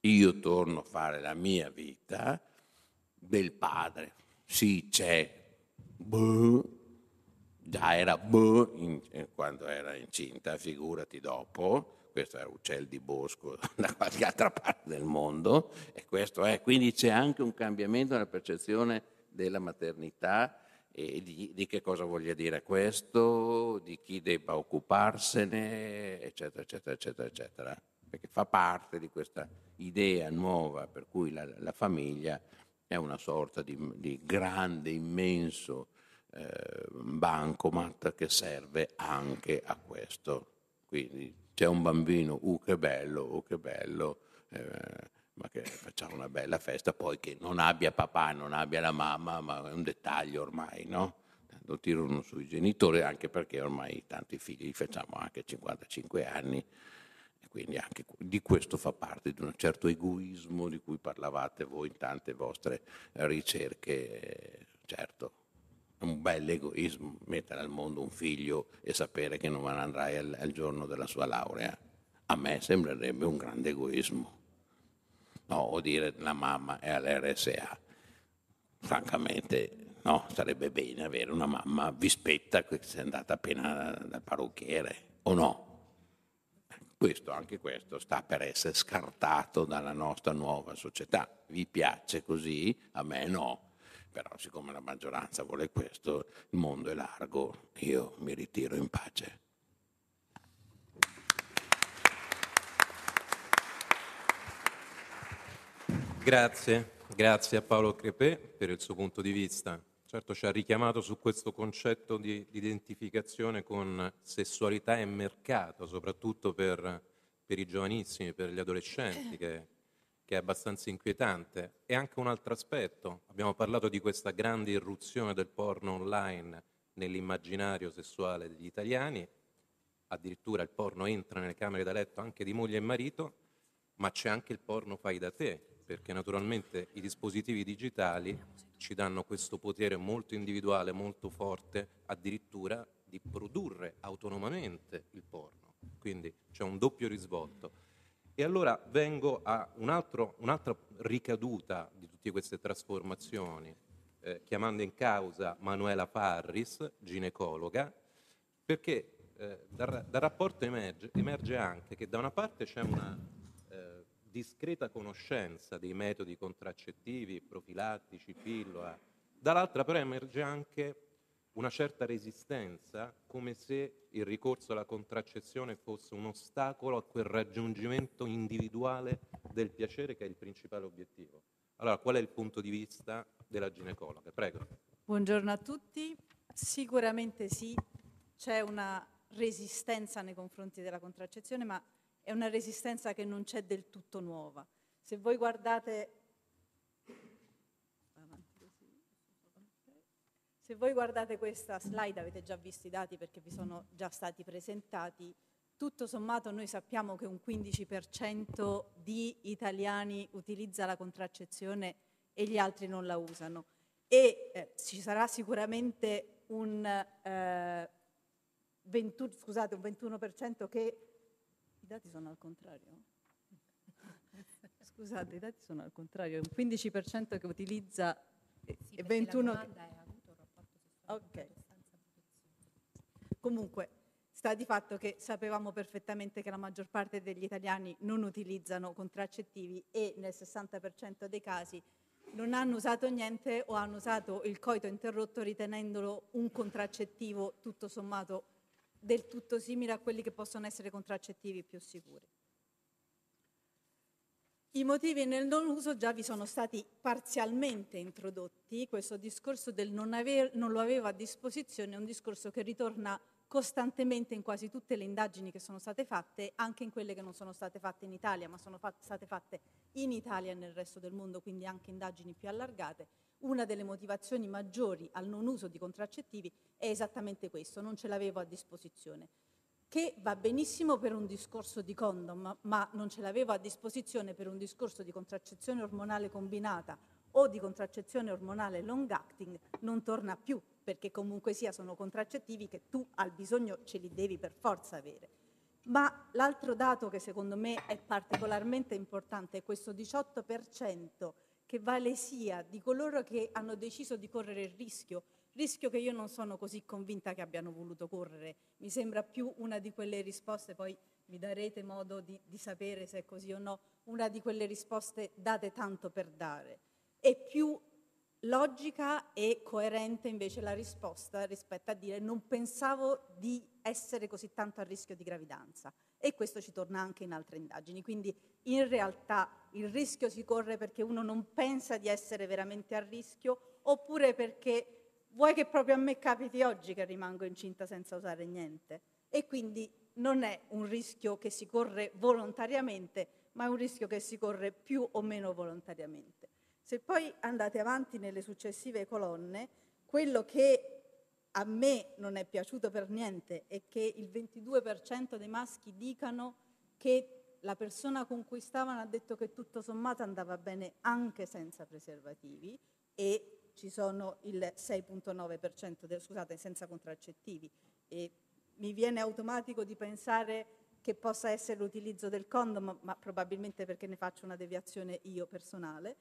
Io torno a fare la mia vita del padre. Sì, c'è Buh. Già era buh in, eh, quando era incinta, figurati dopo questo era Uccel di Bosco (laughs) da qualche altra parte del mondo e questo è, quindi c'è anche un cambiamento nella percezione della maternità e di, di che cosa voglia dire questo, di chi debba occuparsene, eccetera, eccetera, eccetera, eccetera, perché fa parte di questa idea nuova per cui la, la famiglia è una sorta di, di grande, immenso eh, bancomat che serve anche a questo. Quindi c'è un bambino, uh che bello, uh che bello, eh, ma che facciamo una bella festa, poi che non abbia papà, non abbia la mamma, ma è un dettaglio ormai, no? Lo tirano sui genitori anche perché ormai tanti figli li facciamo anche 55 anni quindi anche di questo fa parte di un certo egoismo di cui parlavate voi in tante vostre ricerche, certo. È un bel egoismo mettere al mondo un figlio e sapere che non andrai al, al giorno della sua laurea. A me sembrerebbe un grande egoismo. No, o dire la mamma è all'RSA. Francamente, no, sarebbe bene avere una mamma vispetta che sia andata appena dal parrucchiere, o no? Questo, anche questo, sta per essere scartato dalla nostra nuova società. Vi piace così? A me no. Però siccome la maggioranza vuole questo, il mondo è largo, io mi ritiro in pace. Grazie, grazie a Paolo Crepè per il suo punto di vista certo ci ha richiamato su questo concetto di, di identificazione con sessualità e mercato, soprattutto per, per i giovanissimi, per gli adolescenti, che, che, è abbastanza inquietante. E anche un altro aspetto, abbiamo parlato di questa grande irruzione del porno online nell'immaginario sessuale degli italiani, addirittura il porno entra nelle camere da letto anche di moglie e marito, ma c'è anche il porno fai da te, perché naturalmente i dispositivi digitali ci danno questo potere molto individuale, molto forte, addirittura di produrre autonomamente il porno. Quindi c'è un doppio risvolto. E allora vengo a un'altra ricaduta di tutte queste trasformazioni, eh, chiamando in causa Manuela Parris, ginecologa, perché eh, dal, dal, rapporto emerge, emerge, anche che da una parte c'è una discreta conoscenza dei metodi contraccettivi, profilattici, pillola, dall'altra però emerge anche una certa resistenza, come se il ricorso alla contraccezione fosse un ostacolo a quel raggiungimento individuale del piacere che è il principale obiettivo. Allora, qual è il punto di vista della ginecologa? Prego. Buongiorno a tutti. Sicuramente sì, c'è una resistenza nei confronti della contraccezione, ma è una resistenza che non c'è del tutto nuova. Se voi guardate, se voi guardate questa slide, avete già visto i dati perché vi sono già stati presentati, tutto sommato noi sappiamo che un 15% di italiani utilizza la contraccezione e gli altri non la usano. E eh, ci sarà sicuramente un, eh, 20, scusate, un 21% che dati sono al contrario. (laughs) Scusate, i dati sono al contrario, un 15% che utilizza e eh, sì, e 21 la è avuto un rapporto sessuale Comunque, sta di fatto che sapevamo perfettamente che la maggior parte degli italiani non utilizzano contraccettivi e nel 60% dei casi non hanno usato niente o hanno usato il coito interrotto ritenendolo un contraccettivo tutto sommato del tutto simile a quelli che possono essere contraccettivi più sicuri. I motivi nel non uso già vi sono stati parzialmente introdotti, questo discorso del non, aver, non lo aveva a disposizione è un discorso che ritorna costantemente in quasi tutte le indagini che sono state fatte, anche in quelle che non sono state fatte in Italia, ma sono fatte, state fatte in Italia e nel resto del mondo, quindi anche indagini più allargate, una delle motivazioni maggiori al non uso di contraccettivi è esattamente questo, non ce l'avevo a disposizione, che va benissimo per un discorso di condom, ma non ce l'avevo a disposizione per un discorso di contraccezione ormonale combinata o di contraccezione ormonale long acting, non torna più, perché comunque sia sono contraccettivi che tu al bisogno ce li devi per forza avere. Ma l'altro dato che secondo me è particolarmente importante è questo 18% che vale sia di coloro che hanno deciso di correre il rischio, rischio che io non sono così convinta che abbiano voluto correre. Mi sembra più una di quelle risposte, poi mi darete modo di, di sapere se è così o no, una di quelle risposte date tanto per dare. È più logica e coerente invece la risposta rispetto a dire non pensavo di essere così tanto a rischio di gravidanza. E questo ci torna anche in altre indagini. Quindi in realtà il rischio si corre perché uno non pensa di essere veramente a rischio oppure perché vuoi che proprio a me capiti oggi che rimango incinta senza usare niente. E quindi non è un rischio che si corre volontariamente, ma è un rischio che si corre più o meno volontariamente. Se poi andate avanti nelle successive colonne, quello che a me non è piaciuto per niente è che il 22% dei maschi dicano che la persona con cui stavano ha detto che tutto sommato andava bene anche senza preservativi e ci sono il 6.9% del, scusate, senza contraccettivi e mi viene automatico di pensare che possa essere l'utilizzo del condom, ma probabilmente perché ne faccio una deviazione io personale,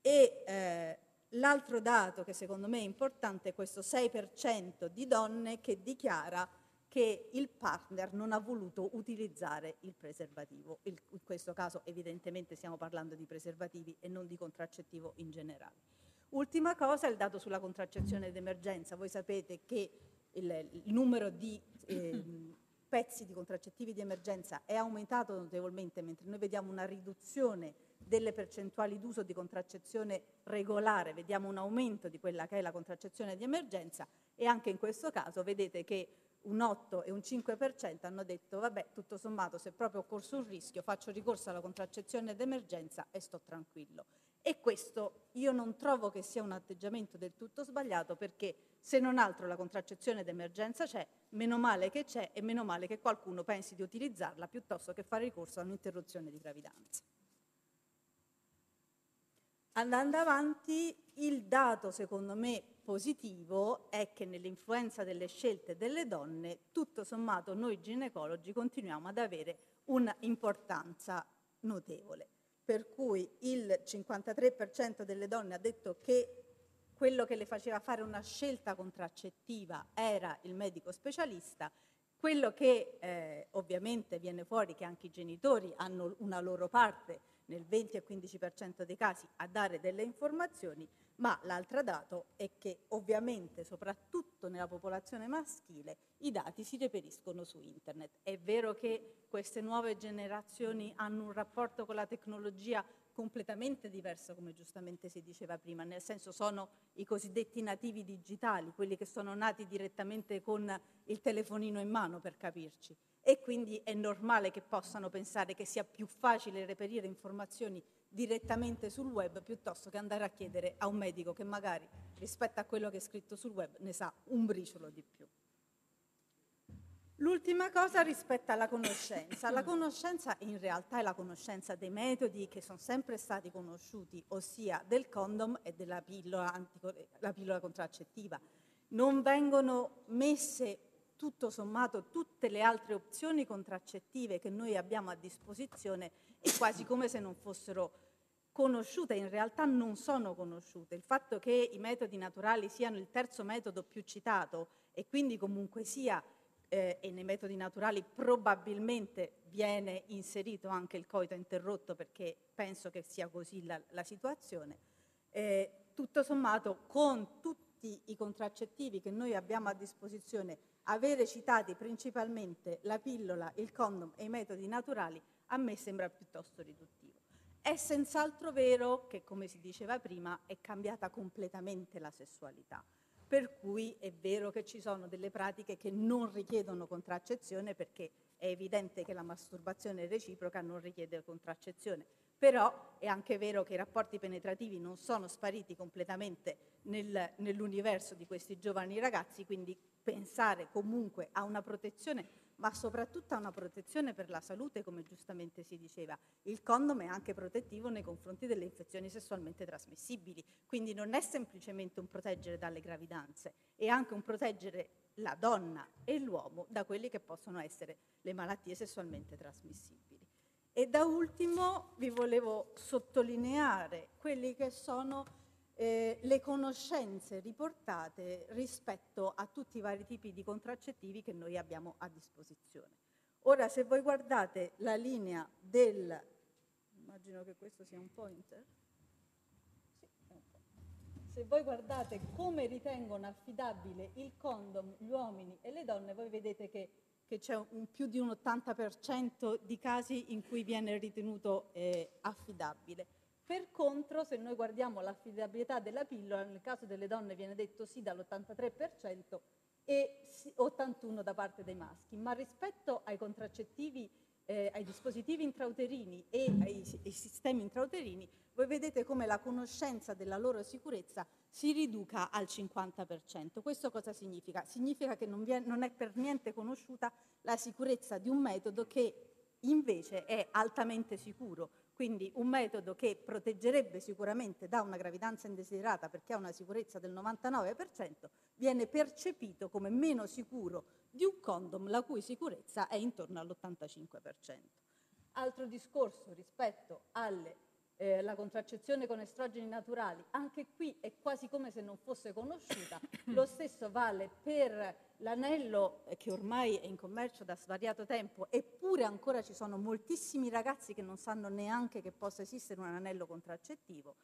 e eh, L'altro dato che secondo me è importante è questo 6% di donne che dichiara che il partner non ha voluto utilizzare il preservativo. Il, in questo caso evidentemente stiamo parlando di preservativi e non di contraccettivo in generale. Ultima cosa, il dato sulla contraccezione d'emergenza. Voi sapete che il, il numero di eh, pezzi di contraccettivi di emergenza è aumentato notevolmente, mentre noi vediamo una riduzione delle percentuali d'uso di contraccezione regolare, vediamo un aumento di quella che è la contraccezione di emergenza e anche in questo caso vedete che un 8 e un 5% hanno detto vabbè tutto sommato se proprio ho corso un rischio faccio ricorso alla contraccezione d'emergenza e sto tranquillo. E questo io non trovo che sia un atteggiamento del tutto sbagliato perché se non altro la contraccezione d'emergenza c'è, meno male che c'è e meno male che qualcuno pensi di utilizzarla piuttosto che fare ricorso a un'interruzione di gravidanza. Andando avanti, il dato secondo me positivo è che nell'influenza delle scelte delle donne, tutto sommato noi ginecologi continuiamo ad avere un'importanza notevole. Per cui il 53% delle donne ha detto che quello che le faceva fare una scelta contraccettiva era il medico specialista, quello che eh, ovviamente viene fuori che anche i genitori hanno una loro parte nel 20 al 15% dei casi a dare delle informazioni, ma l'altro dato è che ovviamente soprattutto nella popolazione maschile i dati si reperiscono su internet. È vero che queste nuove generazioni hanno un rapporto con la tecnologia completamente diverso, come giustamente si diceva prima, nel senso sono i cosiddetti nativi digitali, quelli che sono nati direttamente con il telefonino in mano, per capirci e quindi è normale che possano pensare che sia più facile reperire informazioni direttamente sul web piuttosto che andare a chiedere a un medico che magari rispetto a quello che è scritto sul web ne sa un briciolo di più. L'ultima cosa rispetto alla conoscenza. La conoscenza in realtà è la conoscenza dei metodi che sono sempre stati conosciuti, ossia del condom e della pillola, antico- pillola contraccettiva. Non vengono messe tutto sommato tutte le altre opzioni contraccettive che noi abbiamo a disposizione è quasi come se non fossero conosciute, in realtà non sono conosciute. Il fatto che i metodi naturali siano il terzo metodo più citato e quindi comunque sia, eh, e nei metodi naturali probabilmente viene inserito anche il coito interrotto perché penso che sia così la, la situazione, eh, tutto sommato con tutti i contraccettivi che noi abbiamo a disposizione avere citati principalmente la pillola, il condom e i metodi naturali a me sembra piuttosto riduttivo. È senz'altro vero che, come si diceva prima, è cambiata completamente la sessualità. Per cui è vero che ci sono delle pratiche che non richiedono contraccezione perché è evidente che la masturbazione reciproca non richiede contraccezione però è anche vero che i rapporti penetrativi non sono spariti completamente nel, nell'universo di questi giovani ragazzi, quindi pensare comunque a una protezione, ma soprattutto a una protezione per la salute, come giustamente si diceva. Il condom è anche protettivo nei confronti delle infezioni sessualmente trasmissibili, quindi non è semplicemente un proteggere dalle gravidanze, è anche un proteggere la donna e l'uomo da quelle che possono essere le malattie sessualmente trasmissibili. E da ultimo vi volevo sottolineare quelle che sono eh, le conoscenze riportate rispetto a tutti i vari tipi di contraccettivi che noi abbiamo a disposizione. Ora, se voi guardate la linea del... immagino che questo sia un pointer. Sì, un Se voi guardate come ritengono affidabile il condom gli uomini e le donne, voi vedete che che c'è un più di un 80% di casi in cui viene ritenuto eh, affidabile. Per contro, se noi guardiamo l'affidabilità della pillola, nel caso delle donne viene detto sì dall'83% e 81% da parte dei maschi, ma rispetto ai contraccettivi eh, ai dispositivi intrauterini e ai, ai, sistemi intrauterini, voi vedete come la conoscenza della loro sicurezza si riduca al 50%. Questo cosa significa? Significa che non, è, non è per niente conosciuta la sicurezza di un metodo che invece è altamente sicuro. Quindi un metodo che proteggerebbe sicuramente da una gravidanza indesiderata perché ha una sicurezza del 99% viene percepito come meno sicuro di un condom la cui sicurezza è intorno all'85%. Altro discorso rispetto alle eh, la contraccezione con estrogeni naturali, anche qui è quasi come se non fosse conosciuta. Lo stesso vale per l'anello eh, che ormai è in commercio da svariato tempo, eppure ancora ci sono moltissimi ragazzi che non sanno neanche che possa esistere un anello contraccettivo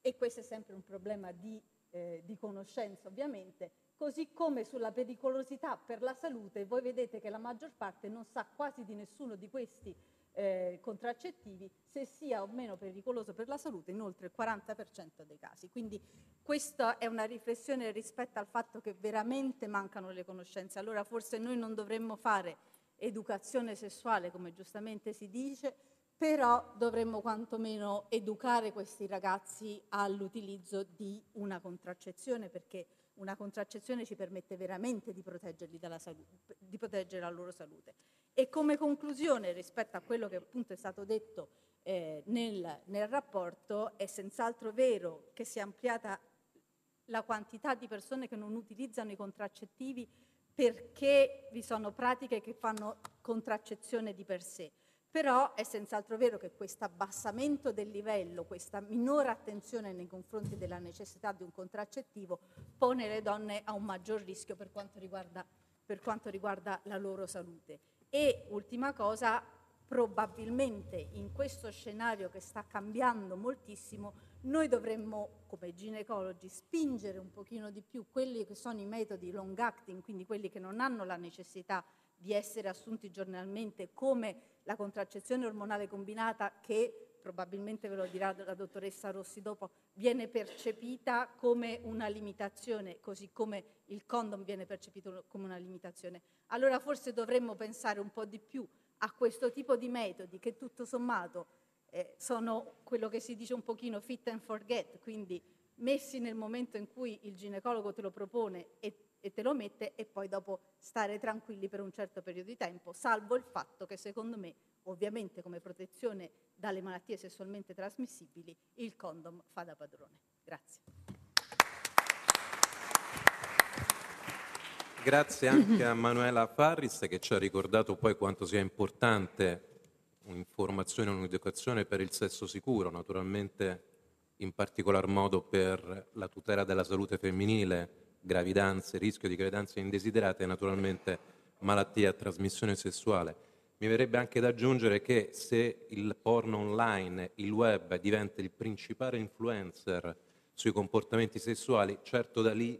e questo è sempre un problema di, eh, di conoscenza ovviamente, così come sulla pericolosità per la salute voi vedete che la maggior parte non sa quasi di nessuno di questi eh, contraccettivi se sia o meno pericoloso per la salute in oltre il 40% dei casi. Quindi questa è una riflessione rispetto al fatto che veramente mancano le conoscenze. Allora forse noi non dovremmo fare educazione sessuale, come giustamente si dice, però dovremmo quantomeno educare questi ragazzi all'utilizzo di una contraccezione perché una contraccezione ci permette veramente di proteggerli dalla salute, di proteggere la loro salute. E come conclusione rispetto a quello che appunto è stato detto eh, nel, nel rapporto, è senz'altro vero che si è ampliata la quantità di persone che non utilizzano i contraccettivi perché vi sono pratiche che fanno contraccezione di per sé. Però è senz'altro vero che questo abbassamento del livello, questa minore attenzione nei confronti della necessità di un contraccettivo pone le donne a un maggior rischio per quanto riguarda, per quanto riguarda la loro salute. E ultima cosa, probabilmente in questo scenario che sta cambiando moltissimo, noi dovremmo, come ginecologi, spingere un pochino di più quelli che sono i metodi long acting, quindi quelli che non hanno la necessità di essere assunti giornalmente, come la contraccezione ormonale combinata che probabilmente ve lo dirà la dottoressa Rossi dopo, viene percepita come una limitazione, così come il condom viene percepito come una limitazione. Allora forse dovremmo pensare un po' di più a questo tipo di metodi che tutto sommato eh, sono quello che si dice un pochino fit and forget, quindi messi nel momento in cui il ginecologo te lo propone e e te lo mette e poi dopo stare tranquilli per un certo periodo di tempo, salvo il fatto che secondo me, ovviamente come protezione dalle malattie sessualmente trasmissibili, il condom fa da padrone. Grazie. Grazie anche a Manuela Farris che ci ha ricordato poi quanto sia importante un'informazione, un'educazione per il sesso sicuro, naturalmente in particolar modo per la tutela della salute femminile gravidanze, rischio di gravidanze indesiderate e naturalmente malattie a trasmissione sessuale. Mi verrebbe anche da aggiungere che se il porno online, il web, diventa il principale influencer sui comportamenti sessuali, certo da lì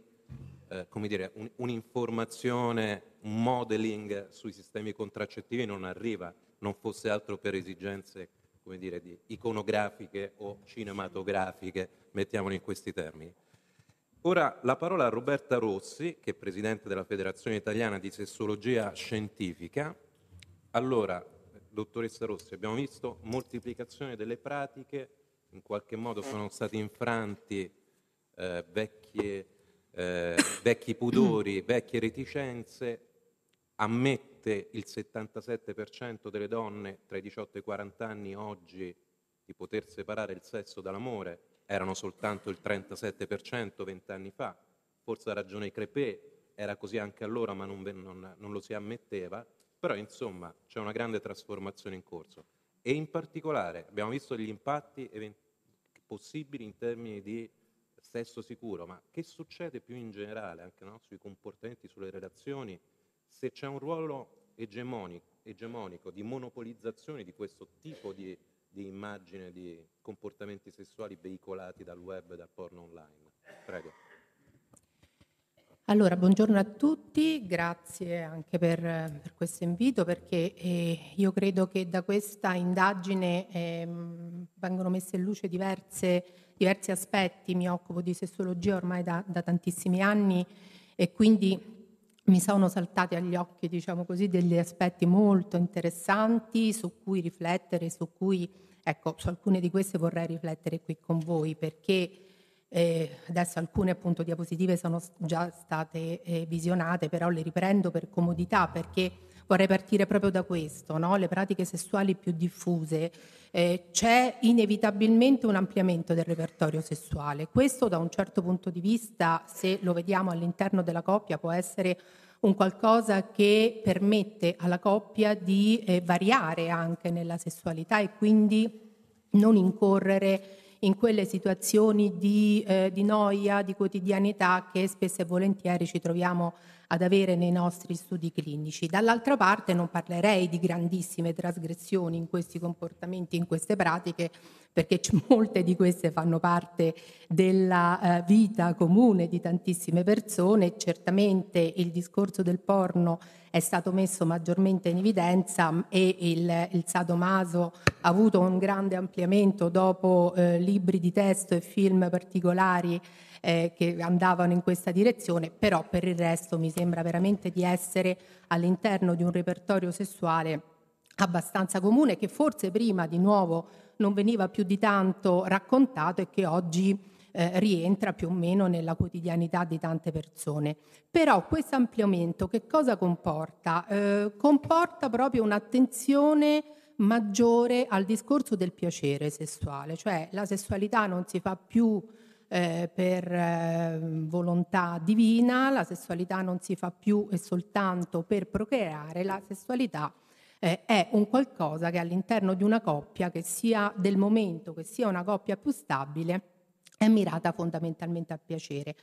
eh, come dire, un, un'informazione, un modeling sui sistemi contraccettivi non arriva, non fosse altro per esigenze come dire, di iconografiche o cinematografiche, mettiamolo in questi termini. Ora la parola a Roberta Rossi, che è presidente della Federazione Italiana di Sessologia Scientifica. Allora, dottoressa Rossi, abbiamo visto moltiplicazione delle pratiche, in qualche modo sono stati infranti eh, vecchie, eh, vecchi pudori, (clears throat) vecchie reticenze, ammette il 77% delle donne tra i 18 e i 40 anni oggi di poter separare il sesso dall'amore erano soltanto il 37% vent'anni fa, forse ha ragione Crepé, era così anche allora ma non, non, non lo si ammetteva, però insomma c'è una grande trasformazione in corso e in particolare abbiamo visto gli impatti possibili in termini di sesso sicuro, ma che succede più in generale anche no? sui comportamenti, sulle relazioni, se c'è un ruolo egemonico, egemonico di monopolizzazione di questo tipo di di immagine di comportamenti sessuali veicolati dal web e dal porno online. Prego. Allora, buongiorno a tutti, grazie anche per, per questo invito perché eh, io credo che da questa indagine eh, vengono messe in luce diverse, diversi aspetti, mi occupo di sessologia ormai da, da tantissimi anni e quindi mi sono saltati agli occhi, diciamo così, degli aspetti molto interessanti su cui riflettere, su cui, ecco, su alcune di queste vorrei riflettere qui con voi perché eh, adesso alcune appunto diapositive sono già state eh, visionate, però le riprendo per comodità perché vorrei partire proprio da questo, no? le pratiche sessuali più diffuse, eh, c'è inevitabilmente un ampliamento del repertorio sessuale. Questo da un certo punto di vista, se lo vediamo all'interno della coppia, può essere un qualcosa che permette alla coppia di eh, variare anche nella sessualità e quindi non incorrere in quelle situazioni di, eh, di noia, di quotidianità che spesso e volentieri ci troviamo ad avere nei nostri studi clinici. Dall'altra parte non parlerei di grandissime trasgressioni in questi comportamenti, in queste pratiche, perché (laughs) molte di queste fanno parte della eh, vita comune di tantissime persone. Certamente il discorso del porno è stato messo maggiormente in evidenza mm, e il, il sadomaso ha avuto un grande ampliamento dopo eh, libri di testo e film particolari eh, che andavano in questa direzione, però per il resto mi sembra veramente di essere all'interno di un repertorio sessuale abbastanza comune che forse prima di nuovo non veniva più di tanto raccontato e che oggi eh, rientra più o meno nella quotidianità di tante persone. Però questo ampliamento che cosa comporta? Eh, comporta proprio un'attenzione maggiore al discorso del piacere sessuale, cioè la sessualità non si fa più eh, per eh, volontà divina, la sessualità non si fa più e soltanto per procreare, la sessualità eh, è un qualcosa che all'interno di una coppia, che sia del momento, che sia una coppia più stabile, è mirata fondamentalmente al piacere.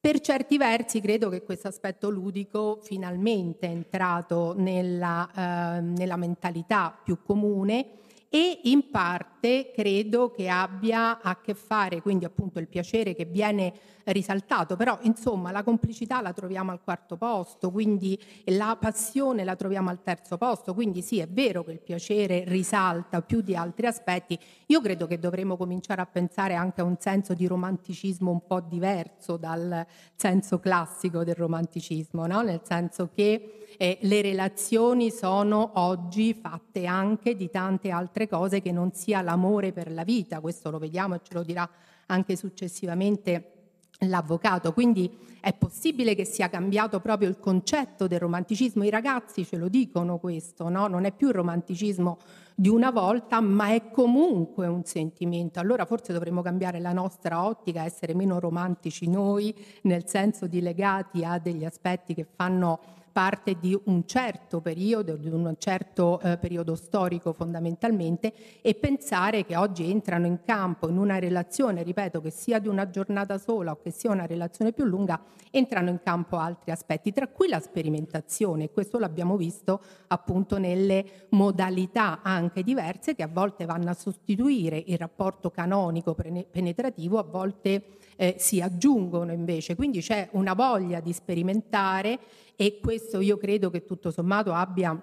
Per certi versi credo che questo aspetto ludico finalmente è entrato nella, eh, nella mentalità più comune e in parte credo che abbia a che fare, quindi appunto il piacere che viene risaltato, però insomma la complicità la troviamo al quarto posto, quindi la passione la troviamo al terzo posto, quindi sì è vero che il piacere risalta più di altri aspetti, io credo che dovremmo cominciare a pensare anche a un senso di romanticismo un po' diverso dal senso classico del romanticismo, no? nel senso che eh, le relazioni sono oggi fatte anche di tante altre cose che non sia l'amore per la vita, questo lo vediamo e ce lo dirà anche successivamente l'avvocato. Quindi è possibile che sia cambiato proprio il concetto del romanticismo. I ragazzi ce lo dicono questo, no? non è più il romanticismo di una volta, ma è comunque un sentimento. Allora forse dovremmo cambiare la nostra ottica, essere meno romantici noi, nel senso di legati a degli aspetti che fanno parte di un certo periodo, di un certo eh, periodo storico fondamentalmente e pensare che oggi entrano in campo in una relazione, ripeto, che sia di una giornata sola o che sia una relazione più lunga, entrano in campo altri aspetti, tra cui la sperimentazione. Questo l'abbiamo visto appunto nelle modalità anche diverse che a volte vanno a sostituire il rapporto canonico penetrativo, a volte eh, si aggiungono invece, quindi c'è una voglia di sperimentare e questo io credo che tutto sommato abbia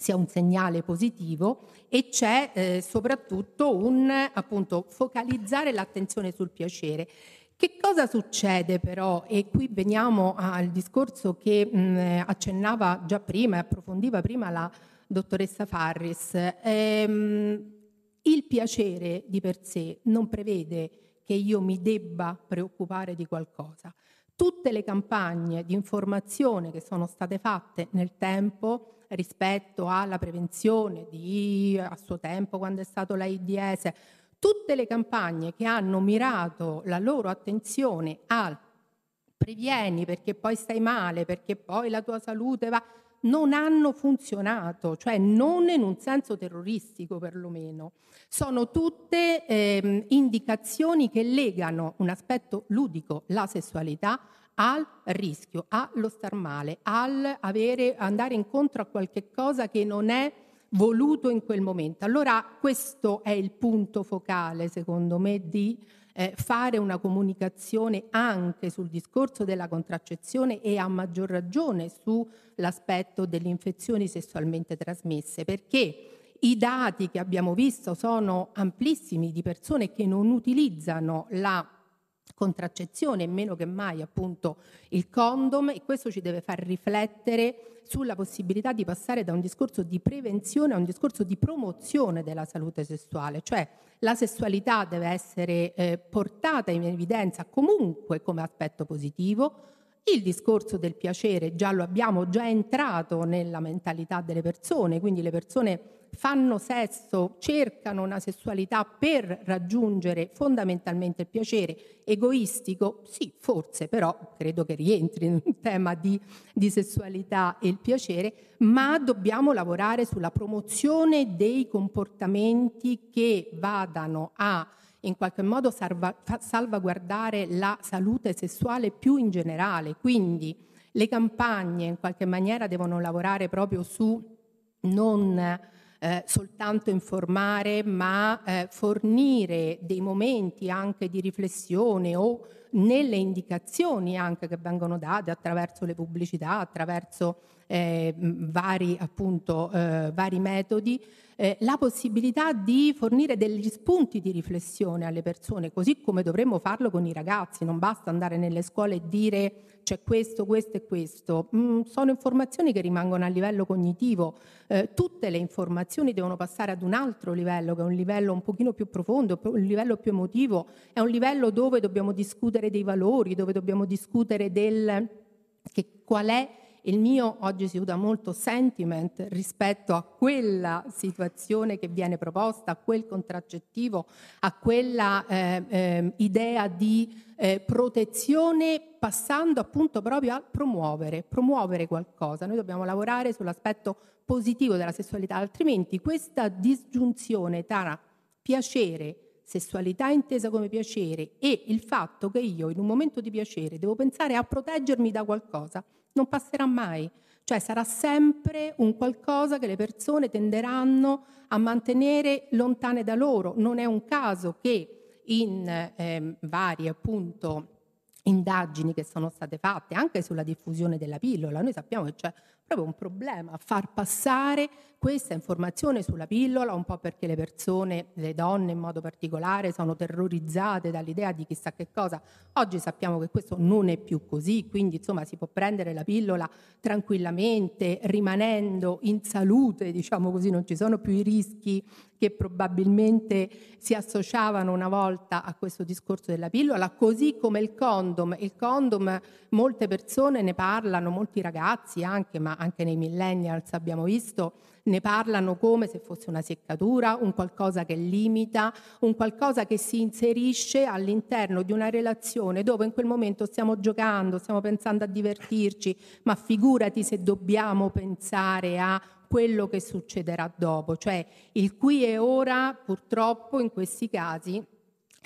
sia un segnale positivo e c'è eh, soprattutto un appunto focalizzare l'attenzione sul piacere. Che cosa succede però? E qui veniamo al discorso che mh, mm, accennava già prima e approfondiva prima la dottoressa Farris. Ehm, il piacere di per sé non prevede che io mi debba preoccupare di qualcosa. Tutte le campagne di informazione che sono state fatte nel tempo rispetto alla prevenzione di a suo tempo quando è stato l'AIDS, tutte le campagne che hanno mirato la loro attenzione al previeni perché poi stai male, perché poi la tua salute va, non hanno funzionato, cioè non in un senso terroristico perlomeno. Sono tutte eh, indicazioni che legano un aspetto ludico, la sessualità, al rischio, allo star male, al avere, andare incontro a qualche cosa che non è voluto in quel momento. Allora questo è il punto focale, secondo me, di eh, fare una comunicazione anche sul discorso della contraccezione e a maggior ragione sull'aspetto delle infezioni sessualmente trasmesse, perché i dati che abbiamo visto sono amplissimi di persone che non utilizzano la contraccezione, e meno che mai appunto il condom e questo ci deve far riflettere sulla possibilità di passare da un discorso di prevenzione a un discorso di promozione della salute sessuale, cioè la sessualità deve essere eh, portata in evidenza comunque come aspetto positivo, il discorso del piacere già lo abbiamo già entrato nella mentalità delle persone, quindi le persone fanno sesso, cercano una sessualità per raggiungere fondamentalmente il piacere egoistico, sì, forse, però credo che rientri in un tema di, di sessualità e il piacere, ma dobbiamo lavorare sulla promozione dei comportamenti che vadano a in qualche modo salva, salvaguardare la salute sessuale più in generale. Quindi le campagne in qualche maniera devono lavorare proprio su non eh, soltanto informare, ma eh, fornire dei momenti anche di riflessione o nelle indicazioni anche che vengono date attraverso le pubblicità, attraverso eh, vari, appunto, eh, vari, metodi, eh, la possibilità di fornire degli spunti di riflessione alle persone, così come dovremmo farlo con i ragazzi, non basta andare nelle scuole e dire c'è questo, questo e questo, mm, sono informazioni che rimangono a livello cognitivo, eh, tutte le informazioni devono passare ad un altro livello, che è un livello un pochino più profondo, un livello più emotivo, è un livello dove dobbiamo discutere dei valori, dove dobbiamo discutere del... Che, qual è il mio oggi si usa molto sentiment rispetto a quella situazione che viene proposta, a quel contraccettivo, a quella eh, eh, idea di eh, protezione passando appunto proprio a promuovere, promuovere qualcosa. Noi dobbiamo lavorare sull'aspetto positivo della sessualità, altrimenti questa disgiunzione tra piacere sessualità intesa come piacere e il fatto che io in un momento di piacere devo pensare a proteggermi da qualcosa non passerà mai. Cioè sarà sempre un qualcosa che le persone tenderanno a mantenere lontane da loro. Non è un caso che in eh, varie appunto indagini che sono state fatte anche sulla diffusione della pillola, noi sappiamo che c'è proprio un problema far passare questa informazione sulla pillola, un po' perché le persone, le donne in modo particolare, sono terrorizzate dall'idea di chissà che cosa. Oggi sappiamo che questo non è più così, quindi insomma si può prendere la pillola tranquillamente, rimanendo in salute, diciamo così, non ci sono più i rischi che probabilmente si associavano una volta a questo discorso della pillola, così come il condom. Il condom, molte persone ne parlano, molti ragazzi anche, ma anche nei millennials abbiamo visto, ne parlano come se fosse una seccatura, un qualcosa che limita, un qualcosa che si inserisce all'interno di una relazione dove in quel momento stiamo giocando, stiamo pensando a divertirci, ma figurati se dobbiamo pensare a quello che succederà dopo, cioè il qui e ora purtroppo in questi casi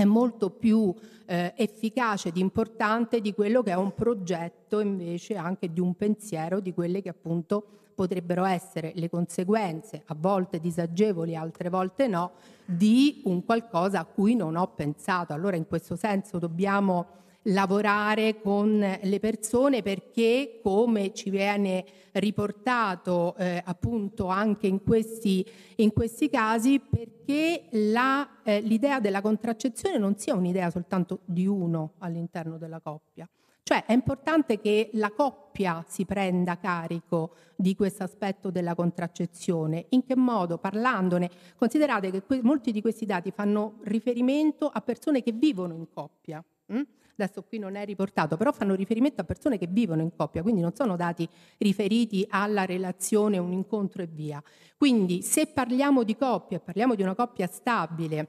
è molto più eh, efficace ed importante di quello che è un progetto invece anche di un pensiero di quelle che appunto potrebbero essere le conseguenze, a volte disagevoli, altre volte no, di un qualcosa a cui non ho pensato. Allora in questo senso dobbiamo lavorare con le persone perché, come ci viene riportato eh, appunto anche in questi, in questi casi, perché la, eh, l'idea della contraccezione non sia un'idea soltanto di uno all'interno della coppia. Cioè è importante che la coppia si prenda carico di questo aspetto della contraccezione. In che modo? Parlandone. Considerate che que- molti di questi dati fanno riferimento a persone che vivono in coppia. Mh? Hm? adesso qui non è riportato, però fanno riferimento a persone che vivono in coppia, quindi non sono dati riferiti alla relazione, un incontro e via. Quindi se parliamo di coppia, parliamo di una coppia stabile,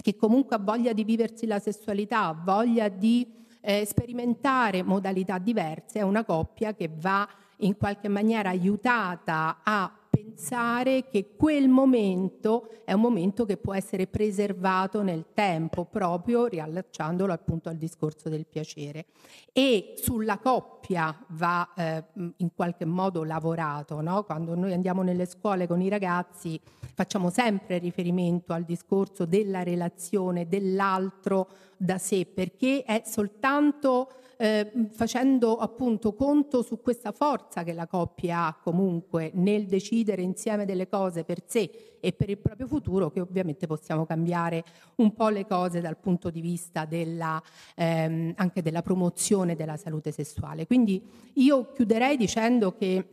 che comunque ha voglia di viversi la sessualità, ha voglia di eh, sperimentare modalità diverse, è una coppia che va in qualche maniera aiutata a pensare che quel momento è un momento che può essere preservato nel tempo, proprio riallacciandolo appunto al discorso del piacere. E sulla coppia va eh, in qualche modo lavorato, no? quando noi andiamo nelle scuole con i ragazzi facciamo sempre riferimento al discorso della relazione dell'altro da sé, perché è soltanto eh, facendo appunto conto su questa forza che la coppia ha comunque nel decidere insieme delle cose per sé e per il proprio futuro, che ovviamente possiamo cambiare un po' le cose dal punto di vista della, ehm, anche della promozione della salute sessuale. Quindi io chiuderei dicendo che...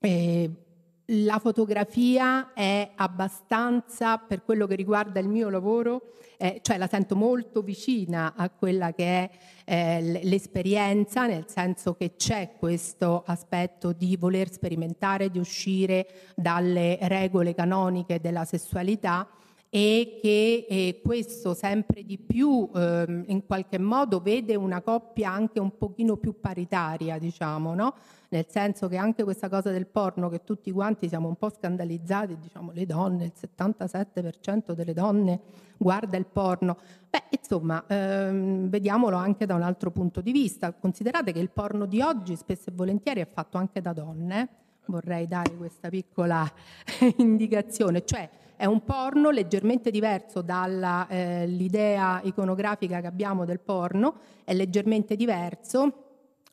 Eh, la fotografia è abbastanza, per quello che riguarda il mio lavoro, eh, cioè la sento molto vicina a quella che è eh, l'esperienza, nel senso che c'è questo aspetto di voler sperimentare, di uscire dalle regole canoniche della sessualità e che eh, questo sempre di più eh, in qualche modo vede una coppia anche un pochino più paritaria, diciamo, no? Nel senso che anche questa cosa del porno che tutti quanti siamo un po' scandalizzati, diciamo, le donne, il 77% delle donne guarda il porno. Beh, insomma, ehm, vediamolo anche da un altro punto di vista. Considerate che il porno di oggi spesso e volentieri è fatto anche da donne. Vorrei dare questa piccola (laughs) indicazione, cioè è un porno leggermente diverso dall'idea eh, iconografica che abbiamo del porno, è leggermente diverso,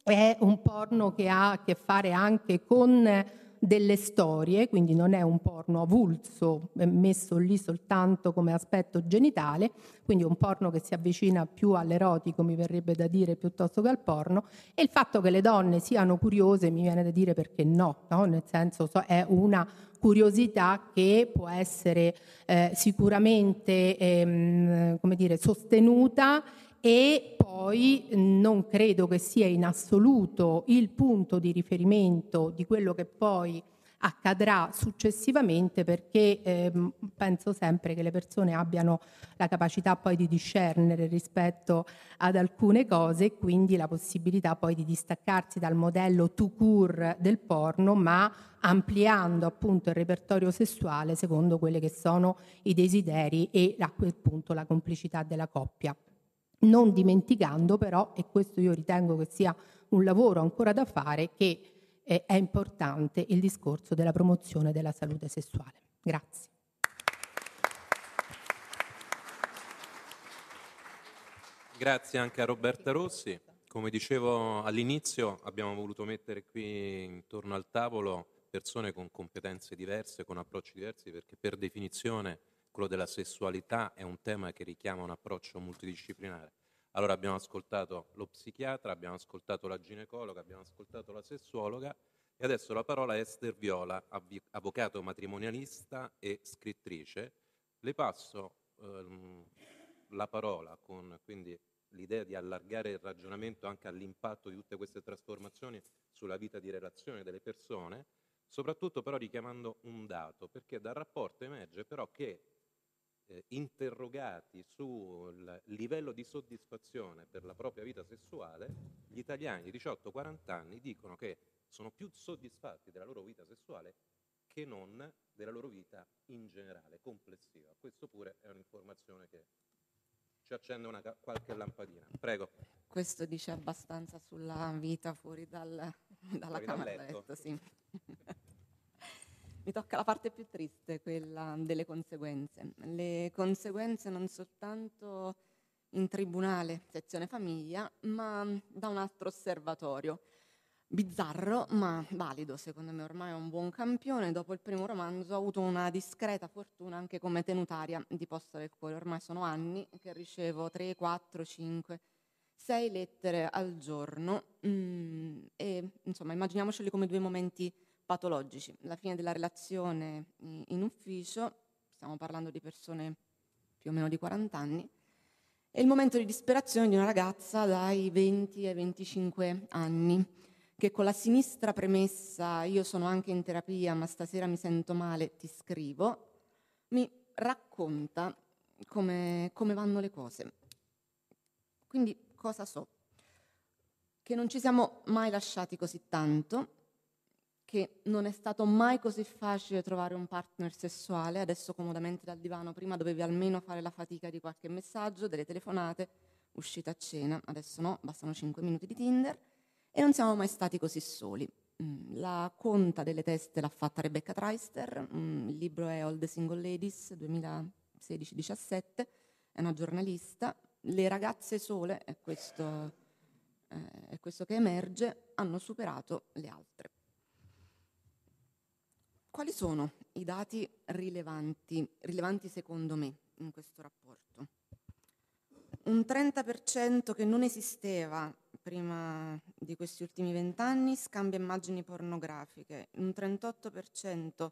è un porno che ha a che fare anche con delle storie, quindi non è un porno avulso eh, messo lì soltanto come aspetto genitale, quindi un porno che si avvicina più all'erotico, mi verrebbe da dire, piuttosto che al porno, e il fatto che le donne siano curiose mi viene da dire perché no, no? nel senso è una curiosità che può essere eh, sicuramente ehm, dire, sostenuta e poi non credo che sia in assoluto il punto di riferimento di quello che poi accadrà successivamente perché ehm, penso sempre che le persone abbiano la capacità poi di discernere rispetto ad alcune cose e quindi la possibilità poi di distaccarsi dal modello to cure del porno ma ampliando appunto il repertorio sessuale secondo quelli che sono i desideri e a quel punto la complicità della coppia non dimenticando però, e questo io ritengo che sia un lavoro ancora da fare, che eh, è importante il discorso della promozione della salute sessuale. Grazie. Grazie anche a Roberta Rossi. Come dicevo all'inizio abbiamo voluto mettere qui intorno al tavolo persone con competenze diverse, con approcci diversi, perché per definizione quello della sessualità è un tema che richiama un approccio multidisciplinare. Allora abbiamo ascoltato lo psichiatra, abbiamo ascoltato la ginecologa, abbiamo ascoltato la sessuologa e adesso la parola a Esther Viola, avvocato matrimonialista e scrittrice. Le passo ehm, la parola con quindi l'idea di allargare il ragionamento anche all'impatto di tutte queste trasformazioni sulla vita di relazione delle persone, soprattutto però richiamando un dato, perché dal rapporto emerge però che eh, interrogati sul livello di soddisfazione per la propria vita sessuale, gli italiani di 18-40 anni dicono che sono più soddisfatti della loro vita sessuale che non della loro vita in generale, complessiva. Questo pure è un'informazione che ci accende una, qualche lampadina. Prego. Questo dice abbastanza sulla vita fuori, dal, dalla fuori camera da letto. letto sì. (laughs) mi tocca la parte più triste, quella delle conseguenze. Le conseguenze non soltanto in tribunale, sezione famiglia, ma da un altro osservatorio. Bizzarro, ma valido, secondo me ormai è un buon campione. Dopo il primo romanzo ho avuto una discreta fortuna anche come tenutaria di Posta del Cuore. Ormai sono anni che ricevo 3, 4, 5, 6 lettere al giorno. Mm, e insomma, immaginiamoceli come due momenti patologici. La fine della relazione in ufficio, stiamo parlando di persone più o meno di 40 anni, è il momento di disperazione di una ragazza dai 20 ai 25 anni, che con la sinistra premessa io sono anche in terapia ma stasera mi sento male, ti scrivo, mi racconta come, come vanno le cose. Quindi cosa so? Che non ci siamo mai lasciati così tanto, che non è stato mai così facile trovare un partner sessuale, adesso comodamente dal divano, prima dovevi almeno fare la fatica di qualche messaggio, delle telefonate, uscita a cena, adesso no, bastano 5 minuti di Tinder e non siamo mai stati così soli. Mm, la conta delle teste l'ha fatta Rebecca Treister, mm, il libro è All the Single Ladies 2016-17, è una giornalista, le ragazze sole, è questo, eh, è questo che emerge, hanno superato le altre. Quali sono i dati rilevanti, rilevanti secondo me in questo rapporto? Un 30% che non esisteva prima di questi ultimi vent'anni scambia immagini pornografiche, un 38%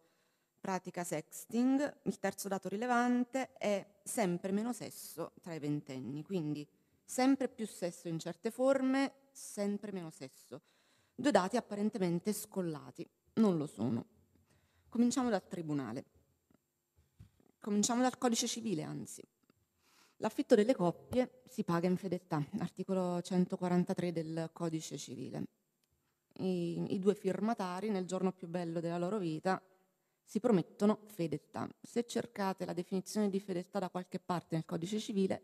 pratica sexting, il terzo dato rilevante è sempre meno sesso tra i ventenni, quindi sempre più sesso in certe forme, sempre meno sesso. Due dati apparentemente scollati, non lo sono. Cominciamo dal tribunale. Cominciamo dal codice civile, anzi. L'affitto delle coppie si paga in fedeltà, articolo 143 del codice civile. I, I, due firmatari, nel giorno più bello della loro vita, si promettono fedeltà. Se cercate la definizione di fedeltà da qualche parte nel codice civile,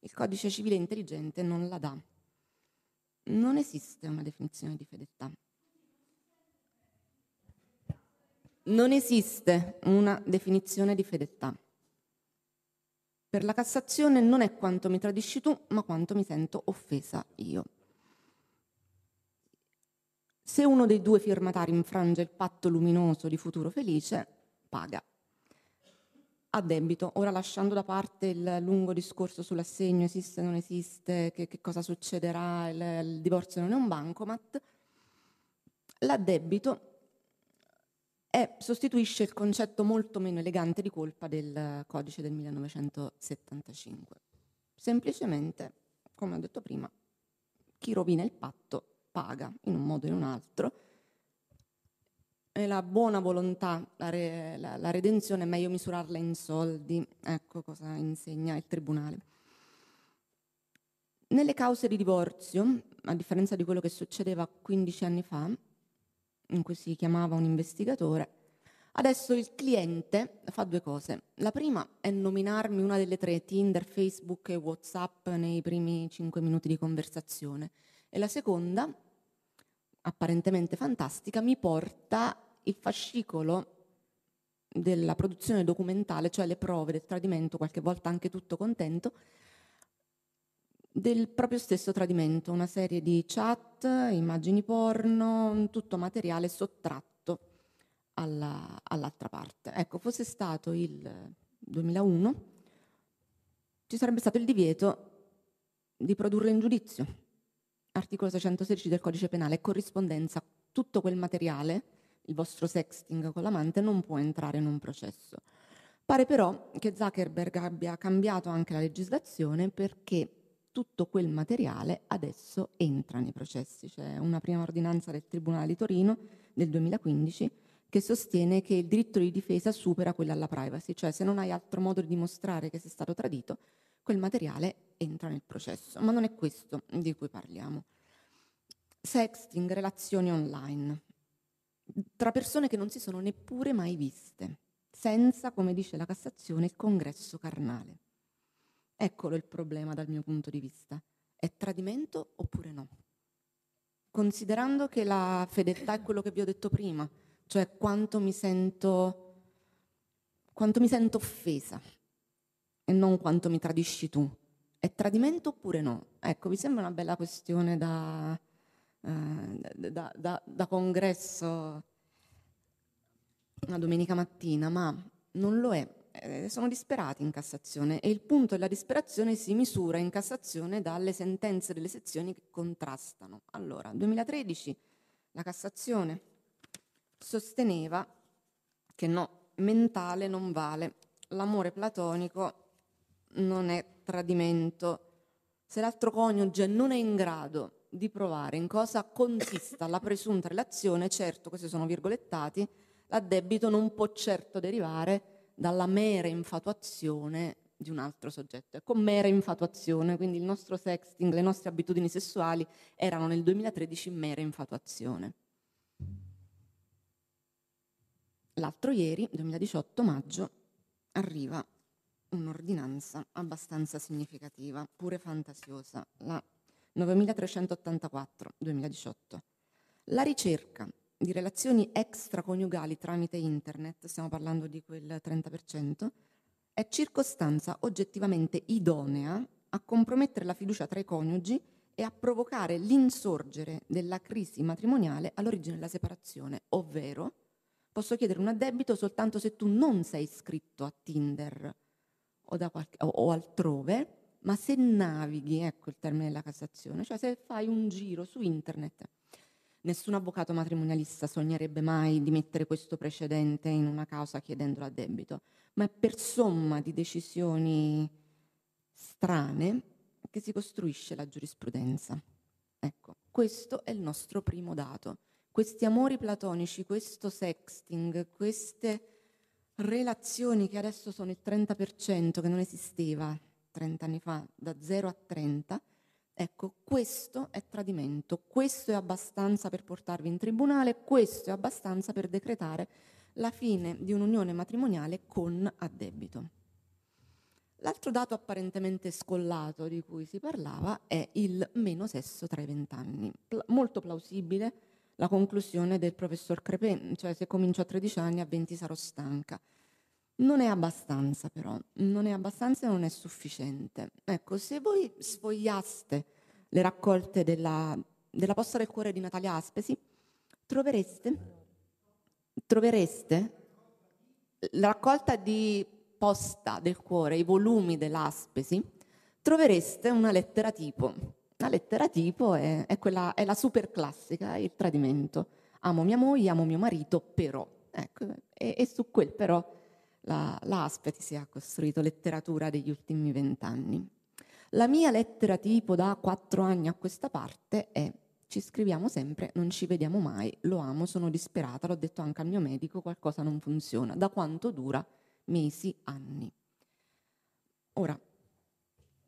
il codice civile intelligente non la dà. Non esiste una definizione di fedeltà. Non esiste una definizione di fedeltà. Per la Cassazione non è quanto mi tradisci tu, ma quanto mi sento offesa io. Se uno dei due firmatari infrange il patto luminoso di futuro felice, paga. A debito, ora lasciando da parte il lungo discorso sull'assegno, esiste o non esiste, che, che, cosa succederà, il, il divorzio non è un bancomat, l'addebito e sostituisce il concetto molto meno elegante di colpa del codice del 1975. Semplicemente, come ho detto prima, chi rovina il patto paga in un modo o in un altro. E la buona volontà, la, re, la, la redenzione è meglio misurarla in soldi, ecco cosa insegna il Tribunale. Nelle cause di divorzio, a differenza di quello che succedeva 15 anni fa, in cui si chiamava un investigatore, adesso il cliente fa due cose. La prima è nominarmi una delle tre, Tinder, Facebook e Whatsapp, nei primi cinque minuti di conversazione. E la seconda, apparentemente fantastica, mi porta il fascicolo della produzione documentale, cioè le prove del tradimento, qualche volta anche tutto contento, del proprio stesso tradimento, una serie di chat, immagini porno, tutto materiale sottratto alla, all'altra parte. Ecco, fosse stato il 2001, ci sarebbe stato il divieto di produrre in giudizio, articolo 616 del codice penale, corrispondenza, tutto quel materiale, il vostro sexting con l'amante, non può entrare in un processo. Pare però che Zuckerberg abbia cambiato anche la legislazione perché tutto quel materiale adesso entra nei processi. C'è una prima ordinanza del Tribunale di Torino del 2015 che sostiene che il diritto di difesa supera quello alla privacy, cioè se non hai altro modo di dimostrare che sei stato tradito, quel materiale entra nel processo. Ma non è questo di cui parliamo. Sexting, relazioni online, tra persone che non si sono neppure mai viste, senza, come dice la Cassazione, il congresso carnale. Eccolo il problema dal mio punto di vista. È tradimento oppure no? Considerando che la fedeltà è quello che vi ho detto prima, cioè quanto mi sento, quanto mi sento offesa e non quanto mi tradisci tu. È tradimento oppure no? Ecco, vi sembra una bella questione da, eh, da, da, da congresso una domenica mattina, ma non lo è eh, sono disperati in Cassazione e il punto della disperazione si misura in Cassazione dalle sentenze delle sezioni che contrastano. Allora, 2013 la Cassazione sosteneva che no, mentale non vale, l'amore platonico non è tradimento. Se l'altro coniuge non è in grado di provare in cosa consista la presunta relazione, certo, questi sono virgolettati, l'addebito non può certo derivare dalla mera infatuazione di un altro soggetto. E con mera infatuazione, quindi il nostro sexting, le nostre abitudini sessuali erano nel 2013 mera infatuazione. L'altro ieri, 2018 maggio, arriva un'ordinanza abbastanza significativa, pure fantasiosa, la 9384 2018. La ricerca di relazioni extraconiugali tramite internet, stiamo parlando di quel 30%, è circostanza oggettivamente idonea a compromettere la fiducia tra i coniugi e a provocare l'insorgere della crisi matrimoniale all'origine della separazione, ovvero posso chiedere un addebito soltanto se tu non sei iscritto a Tinder o, qualche, o, o altrove, ma se navighi, ecco il termine della Cassazione, cioè se fai un giro su internet Nessun avvocato matrimonialista sognerebbe mai di mettere questo precedente in una causa chiedendolo a debito, ma è per somma di decisioni strane che si costruisce la giurisprudenza. Ecco, questo è il nostro primo dato. Questi amori platonici, questo sexting, queste relazioni che adesso sono il 30%, che non esisteva 30 anni fa, da 0 a 30, Ecco, questo è tradimento, questo è abbastanza per portarvi in tribunale, questo è abbastanza per decretare la fine di un'unione matrimoniale con addebito. L'altro dato apparentemente scollato di cui si parlava è il meno sesso tra i vent'anni. Pl- molto plausibile la conclusione del professor Crepin, cioè se comincio a 13 anni a 20 sarò stanca. Non è abbastanza però, non è abbastanza e non è sufficiente. Ecco, se voi sfogliaste le raccolte della, della posta del cuore di Natalia Aspesi, trovereste, trovereste la raccolta di posta del cuore, i volumi dell'Aspesi, trovereste una lettera tipo. La lettera tipo è, è, quella, è la super classica, il tradimento. Amo mia moglie, amo mio marito, però. Ecco, e, e su quel però la, l'Aspet si è costruito letteratura degli ultimi vent'anni. La mia lettera tipo da quattro anni a questa parte è ci scriviamo sempre, non ci vediamo mai, lo amo, sono disperata, l'ho detto anche al mio medico, qualcosa non funziona. Da quanto dura? Mesi, anni. Ora,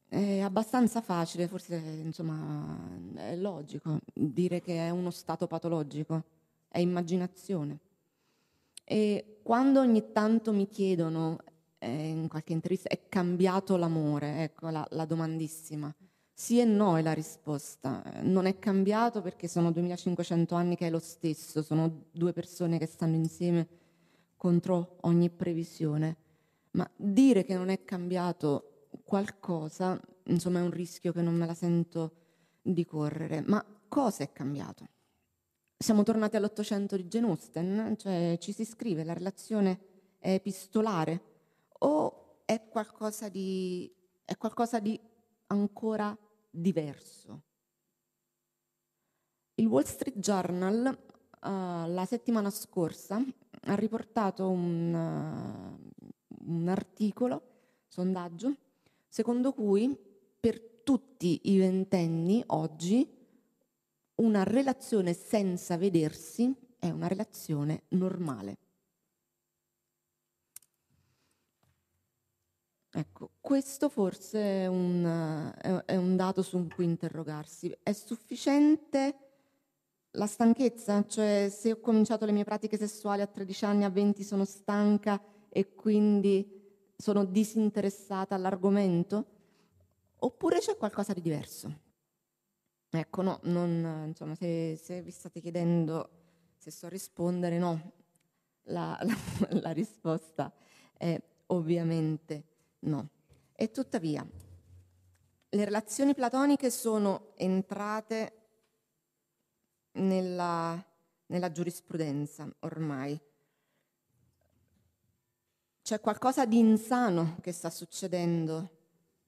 è abbastanza facile, forse insomma è logico, dire che è uno stato patologico, è immaginazione. E quando ogni tanto mi chiedono eh, in qualche intervista, è cambiato l'amore? Ecco la, la domandissima. Sì e no è la risposta. Non è cambiato perché sono 2500 anni che è lo stesso, sono due persone che stanno insieme contro ogni previsione. Ma dire che non è cambiato qualcosa, insomma, è un rischio che non me la sento di correre. Ma cosa è cambiato? Siamo tornati all'Ottocento di Genosten, cioè ci si scrive, la relazione è epistolare o è qualcosa di, è qualcosa di ancora diverso? Il Wall Street Journal uh, la settimana scorsa ha riportato un, uh, un articolo, sondaggio, secondo cui per tutti i ventenni oggi una relazione senza vedersi è una relazione normale. Ecco, questo forse è un, è un dato su cui interrogarsi. È sufficiente la stanchezza? Cioè se ho cominciato le mie pratiche sessuali a 13 anni, a 20 sono stanca e quindi sono disinteressata all'argomento? Oppure c'è qualcosa di diverso? Ecco, no, non, insomma, se, se, vi state chiedendo se so rispondere, no, la, (laughs) la, la risposta è ovviamente no. E tuttavia, le relazioni platoniche sono entrate nella, nella giurisprudenza ormai. C'è qualcosa di insano che sta succedendo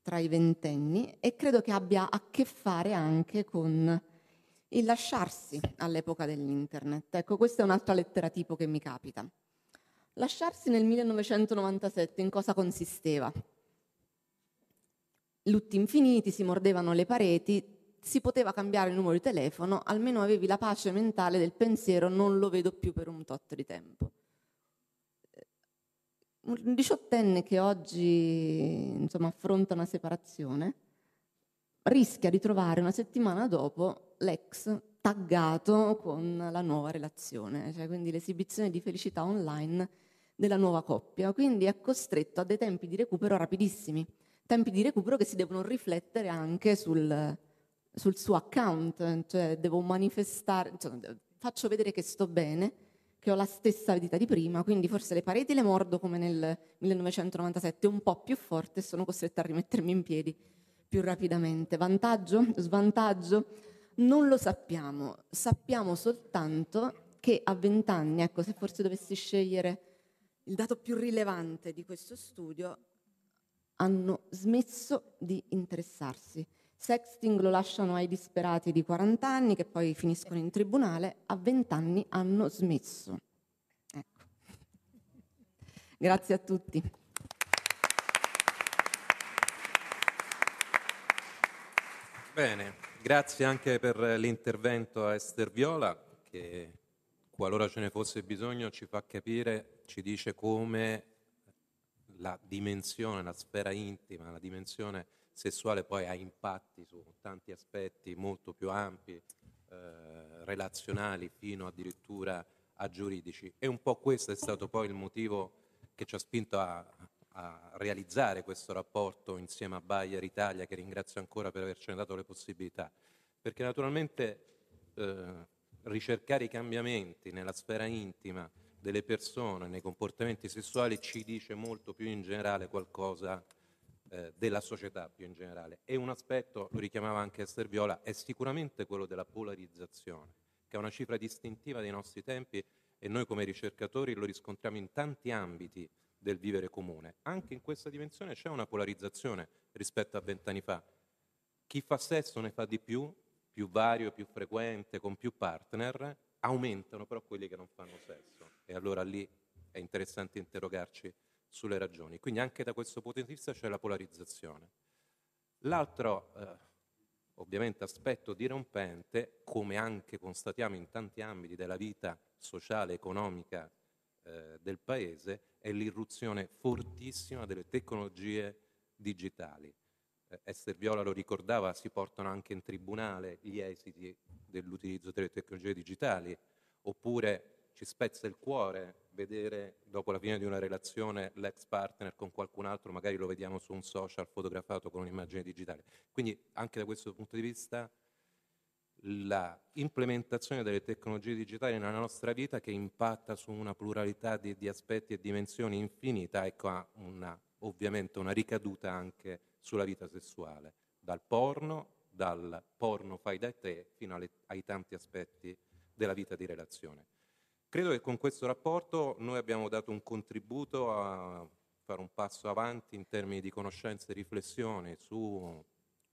tra i ventenni e credo che abbia a che fare anche con il lasciarsi all'epoca dell'internet. Ecco, questa è un'altra lettera tipo che mi capita. Lasciarsi nel 1997 in cosa consisteva? Lutti infiniti, si mordevano le pareti, si poteva cambiare il numero di telefono, almeno avevi la pace mentale del pensiero non lo vedo più per un tot di tempo un diciottenne che oggi insomma, affronta una separazione rischia di trovare una settimana dopo l'ex taggato con la nuova relazione, cioè quindi l'esibizione di felicità online della nuova coppia, quindi è costretto a dei tempi di recupero rapidissimi, tempi di recupero che si devono riflettere anche sul, sul suo account, cioè devo manifestare, cioè, faccio vedere che sto bene che ho la stessa vita di prima, quindi forse le pareti le mordo come nel 1997, un po' più forte e sono costretta a rimettermi in piedi più rapidamente. Vantaggio? Svantaggio? Non lo sappiamo, sappiamo soltanto che a 20 anni, ecco, se forse dovessi scegliere il dato più rilevante di questo studio, hanno smesso di interessarsi Sexting lo lasciano ai disperati di 40 anni che poi finiscono in tribunale, a 20 anni hanno smesso. Ecco. Grazie a tutti. Bene, grazie anche per l'intervento a Esther Viola che qualora ce ne fosse bisogno ci fa capire, ci dice come la dimensione, la sfera intima, la dimensione sessuale poi ha impatti su tanti aspetti molto più ampi, eh, relazionali fino addirittura a giuridici. E un po' questo è stato poi il motivo che ci ha spinto a, a realizzare questo rapporto insieme a Bayer Italia, che ringrazio ancora per avercene dato le possibilità, perché naturalmente eh, ricercare i cambiamenti nella sfera intima delle persone, nei comportamenti sessuali, ci dice molto più in generale qualcosa eh, della società più in generale. E un aspetto, lo richiamava anche Esther Viola, è sicuramente quello della polarizzazione, che è una cifra distintiva dei nostri tempi e noi come ricercatori lo riscontriamo in tanti ambiti del vivere comune. Anche in questa dimensione c'è una polarizzazione rispetto a vent'anni fa. Chi fa sesso ne fa di più, più vario, più frequente, con più partner, aumentano però quelli che non fanno sesso. E allora lì è interessante interrogarci sulle ragioni. Quindi anche da questo punto di vista c'è la polarizzazione. L'altro, eh, ovviamente, aspetto dirompente, come anche constatiamo in tanti ambiti della vita sociale, economica eh, del Paese, è l'irruzione fortissima delle tecnologie digitali. Eh, Esther Viola lo ricordava, si portano anche in tribunale gli esiti dell'utilizzo delle tecnologie digitali, oppure ci spezza il cuore vedere dopo la fine di una relazione l'ex partner con qualcun altro, magari lo vediamo su un social fotografato con un'immagine digitale. Quindi anche da questo punto di vista la implementazione delle tecnologie digitali nella nostra vita che impatta su una pluralità di, di aspetti e dimensioni infinita, ecco, ha una, ovviamente una ricaduta anche sulla vita sessuale, dal porno, dal porno fai da te fino alle, ai tanti aspetti della vita di relazione. Credo che con questo rapporto noi abbiamo dato un contributo a fare un passo avanti in termini di conoscenze e riflessione su,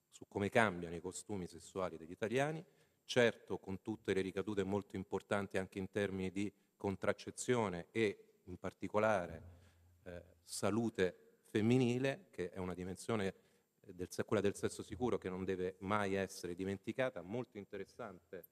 su come cambiano i costumi sessuali degli italiani, certo con tutte le ricadute molto importanti anche in termini di contraccezione e in particolare eh, salute femminile, che è una dimensione del, quella del sesso sicuro che non deve mai essere dimenticata, molto interessante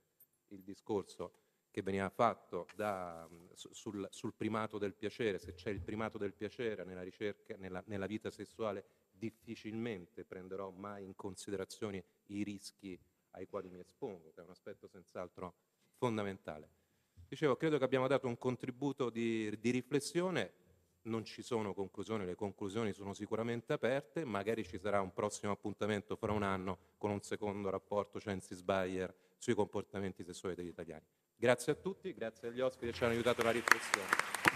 il discorso che veniva fatto da, sul, sul, primato del piacere, se c'è il primato del piacere nella ricerca, nella, nella vita sessuale, difficilmente prenderò mai in considerazione i rischi ai quali mi espongo, che è un aspetto senz'altro fondamentale. Dicevo, credo che abbiamo dato un contributo di, di riflessione, non ci sono conclusioni, le conclusioni sono sicuramente aperte, magari ci sarà un prossimo appuntamento fra un anno con un secondo rapporto Censis Bayer sui comportamenti sessuali degli italiani. Grazie a tutti, grazie agli ospiti che ci hanno aiutato la riflessione.